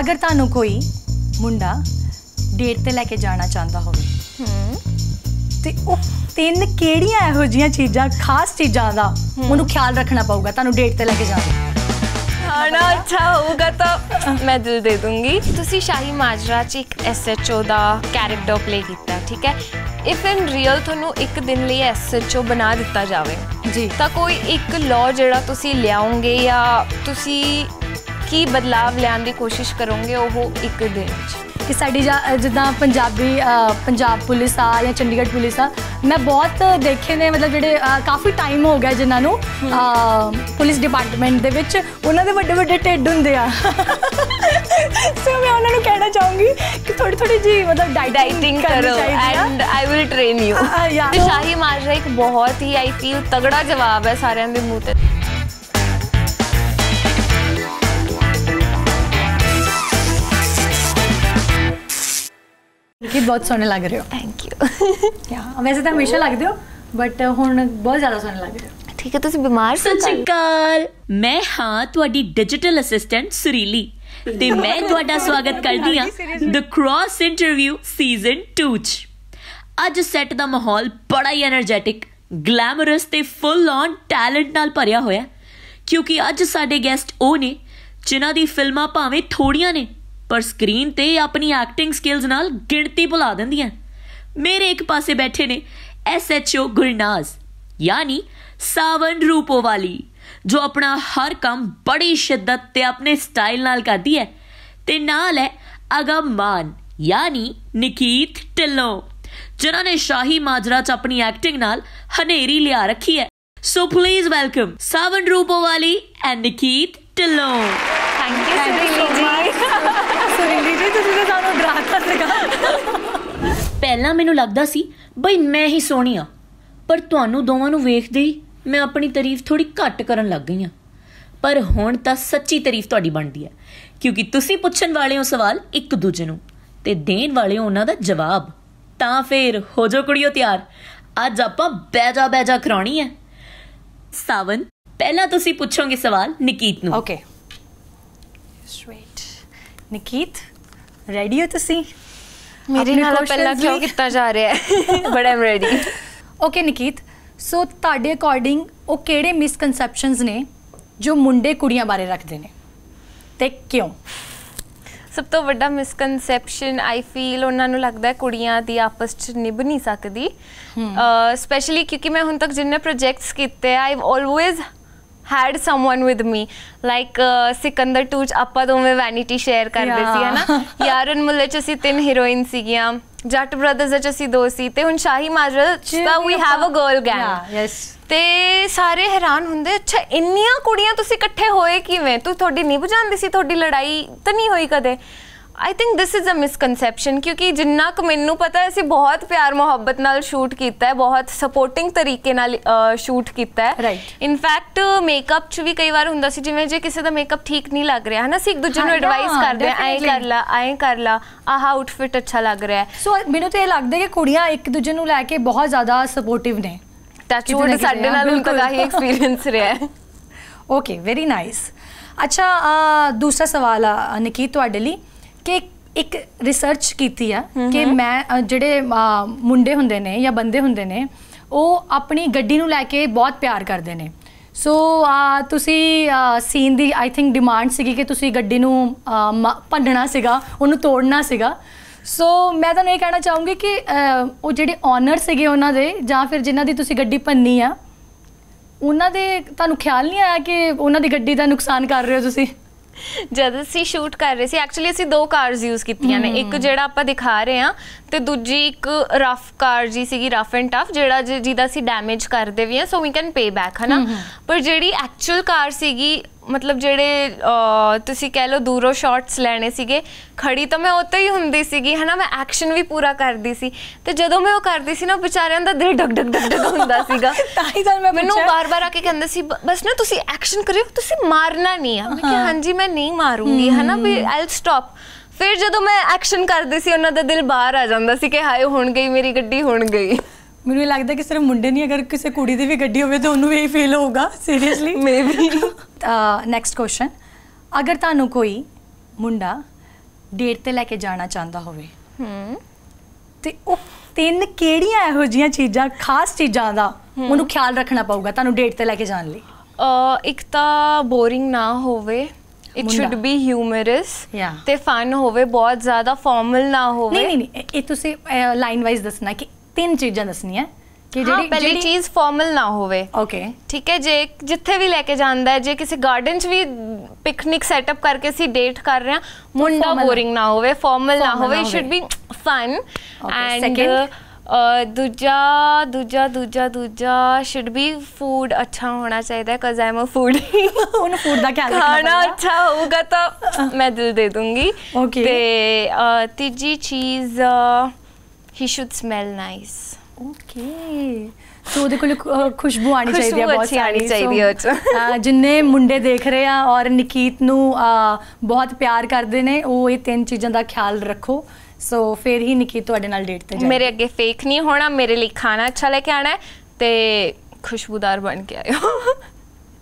ਅਗਰ ਤੁਹਾਨੂੰ ਕੋਈ ਮੁੰਡਾ ਡੇਟ ਤੇ ਲੈ ਕੇ ਜਾਣਾ ਚਾਹੁੰਦਾ ਹੋਵੇ ਹੂੰ ਤੇ ਉਹ ਤਿੰਨ ਕਿਹੜੀਆਂ ਇਹੋ ਜੀਆਂ ਚੀਜ਼ਾਂ ਖਾਸ ਚੀਜ਼ਾਂ ਦਾ ਉਹਨੂੰ ਖਿਆਲ ਰੱਖਣਾ ਪਊਗਾ ਤੁਹਾਨੂੰ ਡੇਟ ਤੇ ਲੈ ਕੇ ਜਾਣਾ ਖਾਣਾ ਅੱਛਾ ਹੋਊਗਾ ਤਾਂ ਮੈਂ ਦਿਲ ਦੇ ਦੂੰਗੀ ਤੁਸੀਂ ਸ਼ਾਹੀ ਮਾਜਰਾ ਚ ਇੱਕ ਐਸਐਚਓ ਦਾ ਕੈਰੈਕਟਰ ਪਲੇ ਕੀਤਾ ਠੀਕ ਹੈ ਇਫ ਇਨ ਰੀਅਲ ਤੁਹਾਨੂੰ ਇੱਕ ਦਿਨ ਲਈ ਐਸਐਚਓ ਬਣਾ ਦਿੱਤਾ ਜਾਵੇ ਜੀ ਤਾਂ ਕੋਈ ਇੱਕ ਲਾਅ ਜਿਹੜਾ ਤੁਸੀਂ ਲਿਆਉਂਗੇ ਜਾਂ ਤੁਸੀਂ ਕੀ ਬਦਲਾਅ ਲਿਆਉਣ ਦੀ ਕੋਸ਼ਿਸ਼ ਕਰੋਗੇ ਉਹ ਇੱਕ ਦਿਨ ਵਿੱਚ ਕਿ ਸਾਡੀ ਜਿੱਦਾਂ ਪੰਜਾਬੀ ਪੰਜਾਬ ਪੁਲਿਸ ਆ ਜਾਂ ਚੰਡੀਗੜ੍ਹ ਪੁਲਿਸ ਆ ਮੈਂ ਬਹੁਤ ਦੇਖੇ ਨੇ ਮਤਲਬ ਜਿਹੜੇ ਕਾਫੀ ਟਾਈਮ ਹੋ ਗਿਆ ਜਿਨ੍ਹਾਂ ਨੂੰ ਪੁਲਿਸ ਡਿਪਾਰਟਮੈਂਟ ਦੇ ਵਿੱਚ ਉਹਨਾਂ ਦੇ ਵੱਡੇ ਵੱਡੇ ਟੇਡ ਹੁੰਦੇ ਆ ਸੋ ਮੈਂ ਉਹਨਾਂ ਨੂੰ ਕਹਿਣਾ ਚਾਹੂੰਗੀ ਕਿ ਥੋੜੀ ਥੋੜੀ ਜੀ ਮਤਲਬ ਡਾਈਟਿੰਗ ਕਰੋ and I will train you Shahi Majra ਇੱਕ ਬਹੁਤ ਹੀ ਆਈ ਫੀਲ ਤਗੜਾ ਜਵਾਬ ਹੈ ਸਾਰਿਆਂ ਦੇ ਮੂੰਹ ਤੇ ਬਹੁਤ ਸੋਹਣੇ ਲੱਗ ਰਹੇ ਹੋ ਥੈਂਕ ਯੂ ਯਾ ਵੈਸੇ ਤਾਂ ਹਮੇਸ਼ਾ ਲੱਗਦੇ ਹੋ ਬਟ ਹੁਣ ਬਹੁਤ ਜ਼ਿਆਦਾ ਸੋਹਣੇ ਲੱਗ ਰਹੇ ਹੋ ਠੀਕ ਹੈ ਤੁਸੀਂ ਬਿਮਾਰ ਸੀ ਸੱਚ ਕਾਲ ਮੈਂ ਹਾਂ ਤੁਹਾਡੀ ਡਿਜੀਟਲ ਅਸਿਸਟੈਂਟ ਸੁਰੀਲੀ ਤੇ ਮੈਂ ਤੁਹਾਡਾ ਸਵਾਗਤ ਕਰਦੀ ਹਾਂ ਦ ਕ੍ਰਾਸ ਇੰਟਰਵਿਊ ਸੀਜ਼ਨ 2 ਚ ਅੱਜ ਸੈੱਟ ਦਾ ਮਾਹੌਲ ਬੜਾ ਹੀ એનર્ਜੈਟਿਕ ਗਲੈਮਰਸ ਤੇ ਫੁੱਲ ਔਨ ਟੈਲੈਂਟ ਨਾਲ ਭਰਿਆ ਹੋਇਆ ਕਿਉਂਕਿ ਅੱਜ ਸਾਡੇ ਗੈਸਟ ਉਹ ਨੇ ਜਿਨ੍ਹਾਂ ਦੀ ਫਿਲਮਾਂ ਭਾਵੇਂ ਥੋੜੀਆਂ ਨੇ ਪਰ ਸਕਰੀਨ ਤੇ ਆਪਣੀ ਐਕਟਿੰਗ ਸਕਿਲਸ ਨਾਲ ਗਿਣਤੀ ਭੁਲਾ ਦਿੰਦੀਆਂ ਮੇਰੇ ਇੱਕ ਪਾਸੇ ਬੈਠੇ ਨੇ ਐਸਐਚਓ ਗੁਰਨਾਜ਼ ਯਾਨੀ ਸਾਵਨ ਰੂਪੋ ਵਾਲੀ ਜੋ ਆਪਣਾ ਹਰ ਕੰਮ ਬੜੀ ਸ਼ਿੱਦਤ ਤੇ ਆਪਣੇ ਸਟਾਈਲ ਨਾਲ ਕਰਦੀ ਹੈ ਤੇ ਨਾਲ ਹੈ ਅਗਮਾਨ ਯਾਨੀ ਨਿਕੀਤ ਟਿੱਲੋਂ ਜਿਨ੍ਹਾਂ ਨੇ ਸ਼ਾਹੀ ਮਾਜਰਾ 'ਚ ਆਪਣੀ ਐਕਟਿੰਗ ਨਾਲ ਹਨੇਰੀ ਲਿਆ ਰੱਖੀ ਹੈ so please welcome Sawan Rupowali and Nikeet Dhillon thank you ਸੁਰੀਲੀ ਜੀ ਸੁਰੀਲੀ ਜੀ ਤੁਸੀਂ ਤਾਂ ਸਾਨੂੰ ਡਰਾਤਾ ਸੀਗਾ ਪਹਿਲਾਂ ਮੈਨੂੰ ਲੱਗਦਾ ਸੀ ਬਈ ਮੈਂ ਹੀ ਸੋਹਣੀ ਆ ਪਰ ਤੁਹਾਨੂੰ ਦੋਵਾਂ ਨੂੰ ਵੇਖਦੇ ਹੀ ਮੈਂ ਆਪਣੀ ਤਾਰੀਫ ਥੋੜੀ ਘੱਟ ਕਰਨ ਲੱਗ ਗਈ ਆ ਪਰ ਹੁਣ ਤਾਂ ਸੱਚੀ ਤਾਰੀਫ ਤੁਹਾਡੀ ਬਣਦੀ ਆ ਕਿਉਂਕਿ ਤੁਸੀਂ ਪੁੱਛਣ ਵਾਲੇ ਹੋ ਸਵਾਲ ਇੱਕ ਦੂਜੇ ਨੂੰ ਤੇ ਦੇਣ ਵਾਲੇ ਉਹਨਾਂ ਦਾ ਜਵਾਬ ਤਾਂ ਫੇਰ ਹੋ ਜੋ ਕੁੜੀਓ ਤਿਆਰ ਅੱਜ ਆਪਾਂ ਬੈਜਾ ਬੈਜਾ ਕਰਾਉਣੀ ਹੈ ਸਾਵਨ ਪਹਿਲਾਂ ਤੁਸੀਂ ਪੁੱਛੋਗੇ ਸਵਾਲ ਨਿਕੀਤ ਨੂੰ ਓਕੇ ਜਸਟ ਵੇਟ ਨikit ਰੈਡੀ ਹੋ ਤੁਸੀਂ ਮੇਰੇ ਨਾਲ ਪਹਿਲਾਂ ਕਿਉਂ ਕੀਤਾ ਜਾ ਰਿਹਾ ਹੈ ਬਟ ਆਮ ਰੈਡੀ ਓਕੇ ਨikit ਸੋ ਤੁਹਾਡੇ ਅਕੋਰਡਿੰਗ ਉਹ ਕਿਹੜੇ ਮਿਸਕਨਸੈਪਸ਼ਨਸ ਨੇ ਜੋ ਮੁੰਡੇ ਕੁੜੀਆਂ ਬਾਰੇ ਰੱਖਦੇ ਨੇ ਤੇ ਕਿਉਂ ਸਭ ਤੋਂ ਵੱਡਾ ਮਿਸਕਨਸੈਪਸ਼ਨ ਆਈ ਫੀਲ ਉਹਨਾਂ ਨੂੰ ਲੱਗਦਾ ਹੈ ਕੁੜੀਆਂ ਦੀ ਆਪਸ ਚ ਨਿਭ ਨਹੀਂ ਸਕਦੀ ਸਪੈਸ਼ਲੀ ਕਿਉਂਕਿ ਮੈਂ ਹੁਣ ਤੱਕ ਜਿੰਨੇ ਪ੍ਰੋਜੈਕਟਸ ਕੀਤੇ I always had someone with me like Sikandar Sikandar Tooch ਆਪਾਂ ਦੋਵੇਂ ਵੈਨਿਟੀ ਸ਼ੇਅਰ ਕਰਦੇ ਸੀ ਹਨਾ ਯਾਰਨ ਮੁੱਲੇ ਚ ਅਸੀਂ ਤਿੰਨ ਹੀਰੋਇਨ ਸੀਗੀਆਂ ਜੱਟ ਬ੍ਰਦਰਸ ਚ ਅਸੀਂ ਦੋ ਸੀ ਤੇ ਹੁਣ ਸ਼ਾਹੀ ਮਾਜਰਾ ਚ ਤਾਂ we have a girl gang yes ਤੇ ਸਾਰੇ ਹੈਰਾਨ ਹੁੰਦੇ ਅੱਛਾ ਇੰਨੀਆਂ ਕੁੜੀਆਂ ਤੁਸੀਂ ਇਕੱਠੇ ਹੋਏ ਕਿਵੇਂ ਤੂੰ ਤੁਹਾਡੀ ਨਹੀਂ ਬੁਝਾਉਂਦੀ ਸੀ ਤੁਹਾਡੀ ਲੜਾਈ ਤਾਂ ਨਹੀਂ ਹੋਈ ਕਦੇ I think this is a misconception क्योंकि जिन्ना को मैनू पता है असं बहुत प्यार मुहब्बत नाल शूट किया है बहुत सपोर्टिंग तरीके नाल शूट किया है इनफैक्ट मेकअप च भी कई बार हों जिमें जो किसी का मेकअप ठीक नहीं लग रहा है ना असं एक दूजे को एडवाइस हाँ, कर रहे कर ला ऐ कर ला आह आउटफिट अच्छा लग रहा है सो मैं तो यह लगता है कि कुड़िया एक दूजे को लैके बहुत ज़्यादा सपोर्टिव ने ओके वेरी नाइस अच्छा आ, दूसरा सवाल आ निकीत तो ਕਿ ਇੱਕ ਰਿਸਰਚ ਕੀਤੀ ਆ ਕਿ ਮੈਂ ਜਿਹੜੇ ਮੁੰਡੇ ਹੁੰਦੇ ਨੇ ਜਾਂ ਬੰਦੇ ਹੁੰਦੇ ਨੇ ਉਹ ਆਪਣੀ ਗੱਡੀ ਨੂੰ ਲੈ ਕੇ ਬਹੁਤ ਪਿਆਰ ਕਰਦੇ ਨੇ ਸੋ ਤੁਸੀਂ ਸੀਨ ਦੀ ਆਈ ਥਿੰਕ ਡਿਮਾਂਡ ਸੀਗੀ ਕਿ ਤੁਸੀਂ ਗੱਡੀ ਨੂੰ ਭੰਡਣਾ ਸੀਗਾ ਉਹਨੂੰ ਤੋੜਨਾ ਸੀਗਾ ਸੋ ਮੈਂ ਤੁਹਾਨੂੰ ਇਹ ਕਹਿਣਾ ਚਾਹੂੰਗੀ ਕਿ ਉਹ ਜਿਹੜੇ ਓਨਰ ਸੀਗੇ ਉਹਨਾਂ ਦੇ ਜਾਂ ਫਿਰ ਜਿਨ੍ਹਾਂ ਦੀ ਤੁਸੀਂ ਗੱਡੀ ਭੰਨੀ ਆ ਉਹਨਾਂ ਦੇ ਤੁਹਾਨੂੰ ਖਿਆਲ ਨਹੀਂ ਆਇਆ ਕਿ ਉਹਨਾਂ ਦੀ ਗੱਡੀ ਦਾ ਨੁਕਸਾਨ ਕਰ ਰਹੇ ਹੋ ਤੁਸੀਂ ਜਦ ਅਸੀਂ ਸ਼ੂਟ ਕਰ ਰਹੇ ਸੀ ਐਕਚੁਅਲੀ ਅਸੀਂ ਦੋ ਕਾਰਸ ਯੂਜ਼ ਕੀਤੀਆਂ ਨੇ ਇੱਕ ਜਿਹੜਾ ਆਪਾਂ ਦਿਖਾ ਰਹੇ ਆ ਤੇ ਦੂਜੀ ਇੱਕ ਰਫ ਕਾਰ ਜੀ ਸੀਗੀ ਰਫ ਐਂਡ ਟਫ ਜਿਹੜਾ ਜਿਹਦਾ ਅਸੀਂ ਡੈਮੇਜ ਕਰਦੇ ਵੀ ਆ ਸੋ ਵੀ ਕੈਨ ਪੇ ਬੈਕ ਹਨਾ ਪਰ ਜਿਹੜੀ ਐਕਚੁਅਲ ਕਾਰ ਸੀਗੀ ਮਤਲਬ ਜਿਹੜੇ ਤੁਸੀਂ ਕਹਿ ਲਓ ਦੂਰੋਂ ਸ਼ਾਟਸ ਲੈਣੇ ਸੀਗੇ ਖੜੀ ਤਾਂ ਮੈਂ ਉੱਤੇ ਹੀ ਹੁੰਦੀ ਸੀਗੀ ਹਨਾ ਮੈਂ ਐਕਸ਼ਨ ਵੀ ਪੂਰਾ ਕਰਦੀ ਸੀ ਤੇ ਜਦੋਂ ਮੈਂ ਉਹ ਕਰਦੀ ਸੀ ਨਾ ਵਿਚਾਰਿਆਂ ਦਾ ਦਿਲ ਡਗ ਡਗ ਡਗ ਡਗ ਹੁੰਦਾ ਸੀਗਾ ਤਾਂ ਹੀ ਤਾਂ ਮੈਂ ਮੈਨੂੰ ਬਾਰ-ਬਾਰ ਆ ਕੇ ਕਹਿੰਦੇ ਸੀ ਬਸ ਨਾ ਤੁਸੀਂ ਐਕਸ਼ਨ ਕਰਿਓ ਤੁਸੀਂ ਮਾਰਨਾ ਨਹੀਂ ਆ ਮੈਂ ਕਿਹਾ ਹਾਂਜੀ ਮੈਂ ਨਹੀਂ ਮਾਰੂੰਗੀ ਹਨਾ ਵੀ ਆਈਲ ਸਟਾਪ ਫਿਰ ਜਦੋਂ ਮੈਂ ਐਕਸ਼ਨ ਕਰਦੀ ਸੀ ਉਹਨਾਂ ਦਾ ਦਿਲ ਬਾਹਰ ਆ ਜਾਂਦਾ ਸੀ ਕਿ ਹਾਏ ਹੁਣ ਗਈ ਮੇਰੀ ਗੱਡੀ ਹੁਣ ਗਈ ਮੈਨੂੰ ਲੱਗਦਾ ਕਿ ਸਿਰਫ ਮੁੰਡੇ ਨਹੀਂ ਅਗਰ ਕਿਸੇ ਕੁੜੀ ਦੀ ਵੀ ਗੱਡੀ ਹੋਵੇ ਤਾਂ ਉਹਨੂੰ ਵੀ ਇਹੀ ਫੀਲ ਹੋਊਗਾ ਸੀਰੀਅਸਲੀ ਮੇਬੀ ਨੈਕਸਟ ਕੁਐਸਚਨ ਅਗਰ ਤੁਹਾਨੂੰ ਕੋਈ ਮੁੰਡਾ ਡੇਟ ਤੇ ਲੈ ਕੇ ਜਾਣਾ ਚਾਹੁੰਦਾ ਹੋਵੇ ਹੂੰ ਤੇ ਉਹ ਤਿੰਨ ਕਿਹੜੀਆਂ ਇਹੋ ਜੀਆਂ ਚੀਜ਼ਾਂ ਖਾਸ ਚੀਜ਼ਾਂ ਦਾ ਉਹਨੂੰ ਖਿਆਲ ਰੱਖਣਾ ਪਊਗਾ ਤੁਹਾਨੂੰ ਡੇਟ ਤੇ ਲੈ ਕੇ ਜਾਣ ਲਈ ਇੱਕ ਤਾਂ ਬੋਰਿੰਗ ਨਾ ਹੋਵੇ ਇਟ ਸ਼ੁੱਡ ਬੀ ਹਿਊਮਰਸ ਤੇ ਫਨ ਹੋਵੇ ਬਹੁਤ ਜ਼ਿਆਦਾ ਫਾਰਮਲ ਨਾ ਹੋਵੇ ਨਹੀਂ ਨਹੀਂ ਇਹ ਤੁਸੀਂ ਲਾਈਨ ਵਾਈਜ਼ ਦੱਸਣਾ ਕਿ ਤਿੰਨ ਚੀਜ਼ਾਂ ਦੱਸਣੀਆਂ ਕਿ ਜਿਹੜੀ ਪਹਿਲੀ ਚੀਜ਼ ਫਾਰਮਲ ਨਾ ਹੋਵੇ ਓਕੇ ਠੀਕ ਹੈ ਜੇ ਜਿੱਥੇ ਵੀ ਲੈ ਕੇ ਜਾਂਦਾ ਹੈ ਜੇ ਕਿਸੇ ਗਾਰਡਨ 'ਚ ਵੀ ਪਿਕਨਿਕ ਸੈਟਅਪ ਕਰਕੇ ਅਸੀਂ ਡੇਟ ਕਰ ਰਹੇ ਹਾਂ ਮੁੰਡਾ ਬੋਰਿੰਗ ਨਾ ਹੋਵੇ ਫਾਰਮਲ ਨਾ ਹੋਵੇ it should be fun and ਦੂਜਾ ਦੂਜਾ ਦੂਜਾ ਦੂਜਾ ਸ਼ੁੱਡ ਬੀ ਫੂਡ ਅੱਛਾ ਹੋਣਾ ਚਾਹੀਦਾ ਹੈ cause I am a foodie ਉਹਨੂੰ ਫੂਡ ਦਾ ਖਿਆਲ ਰੱਖਣਾ ਖਾਣਾ ਅੱਛਾ ਹੋਊਗਾ ਤਾਂ ਮੈਂ ਦਿਲ ਦੇ ਦੂੰਗੀ ਤੇ ਤੀਜੀ ਚੀਜ਼ he should smell nice okay so ਉਹਦੇ ਕੋਲ ਖੁਸ਼ਬੂ ਆਣੀ ਚਾਹੀਦੀ ਹੈ ਬਹੁਤ ਸਾਰੀ ਚਾਹੀਦੀ ਹੈ ਜਿੰਨੇ ਮੁੰਡੇ ਦੇਖ ਰਹੇ ਆ ਔਰ ਨਿਕੀਤ ਨੂੰ ਬਹੁਤ ਪਿਆਰ ਕਰਦੇ ਨੇ ਉਹ ਇਹ ਤਿੰਨ ਚੀਜ਼ਾਂ ਦਾ ਖਿਆਲ ਰੱਖੋ ਸੋ ਫਿਰ ਹੀ ਨਿਕੀਤ ਤੁਹਾਡੇ ਨਾਲ ਡੇਟ ਤੇ ਜਾਏ ਮੇਰੇ ਅੱਗੇ ਫੇਕ ਨਹੀਂ ਹੋਣਾ ਮੇਰੇ ਲਈ ਖਾਣਾ ਅੱਛਾ ਲੈ ਕੇ ਆਣਾ ਤੇ ਖੁਸ਼ਬੂਦਾਰ ਬਣ ਕੇ ਆਇਓ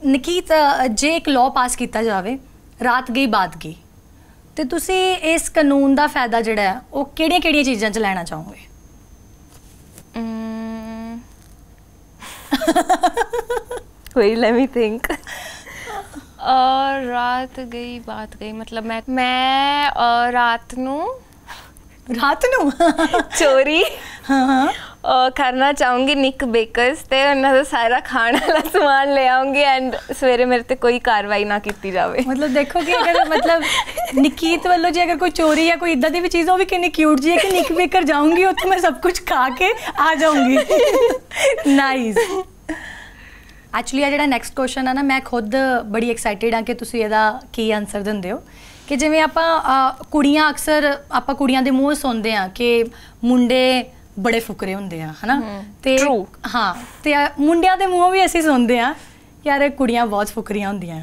ਨਿਕੀਤ ਜੇ ਇੱਕ ਲਾਅ ਪਾਸ ਕੀਤਾ ਜਾਵੇ ਰਾਤ ਗਈ ਬਾਤ ਗਈ ਤੇ ਤੁਸੀਂ ਇਸ ਕਾਨੂੰਨ ਦਾ ਫਾਇਦਾ ਜਿਹੜਾ ਉਹ ਕਿਹੜੀਆਂ-ਕਿਹੜੀਆਂ ਚੀਜ਼ਾਂ 'ਚ ਲੈਣਾ ਚਾਹੋਗੇ Wait, लेट मी थिंक और रात गई बात गई मतलब मैं मैं रात नू रात नू चोरी हाँ, हाँ। ਕਰਨਾ ਚਾਹੂੰਗੀ ਨਿਕ ਬੇਕਰਸ ਤੇ ਉਹਨਾਂ ਦਾ ਸਾਰਾ ਖਾਣ ਵਾਲਾ ਸਮਾਨ ਲੈ ਆਉਂਗੀ ਐਂਡ ਸਵੇਰੇ ਮੇਰੇ ਤੇ ਕੋਈ ਕਾਰਵਾਈ ਨਾ ਕੀਤੀ ਜਾਵੇ ਮਤਲਬ ਦੇਖੋ ਕਿ ਅਗਰ ਮਤਲਬ ਨਿਕੀਤ ਵੱਲੋਂ ਜੇ ਅਗਰ ਕੋਈ ਚੋਰੀ ਜਾਂ ਕੋਈ ਇਦਾਂ ਦੀ ਵੀ ਚੀਜ਼ ਹੋਵੇ ਵੀ ਕਿੰਨੀ ਕਿਊਟ ਜੀ ਹੈ ਕਿ ਨਿਕ ਬੇਕਰ ਜਾਊਂਗੀ ਉੱਥੇ ਮੈਂ ਸਭ ਕੁਝ ਖਾ ਕੇ ਆ ਜਾਊਂਗੀ ਨਾਈਸ ਐਕਚੁਅਲੀ ਆ ਜਿਹੜਾ ਨੈਕਸਟ ਕੁਐਸਚਨ ਆ ਨਾ ਮੈਂ ਖੁਦ ਬੜੀ ਐਕਸਾਈਟਿਡ ਆ ਕਿ ਤੁਸੀਂ ਇਹਦਾ ਕੀ ਆਨਸਰ ਦਿੰਦੇ ਹੋ ਕਿ ਜਿਵੇਂ ਆਪਾਂ ਕੁੜੀਆਂ ਅਕਸਰ ਆਪਾਂ ਕੁੜੀਆਂ ਦੇ ਮੂੰਹ ਸੁਣਦੇ ਆ ਕਿ ਮੁੰਡੇ ਬੜੇ ਫੁਕਰੇ ਹੁੰਦੇ ਆ ਹਨਾ ਤੇ ਹਾਂ ਤੇ ਮੁੰਡਿਆਂ ਦੇ ਮੂੰਹੋਂ ਵੀ ਅਸੀਂ ਸੁਣਦੇ ਆ ਯਾਰ ਇਹ ਕੁੜੀਆਂ ਬਹੁਤ ਫੁਕਰੀਆਂ ਹੁੰਦੀਆਂ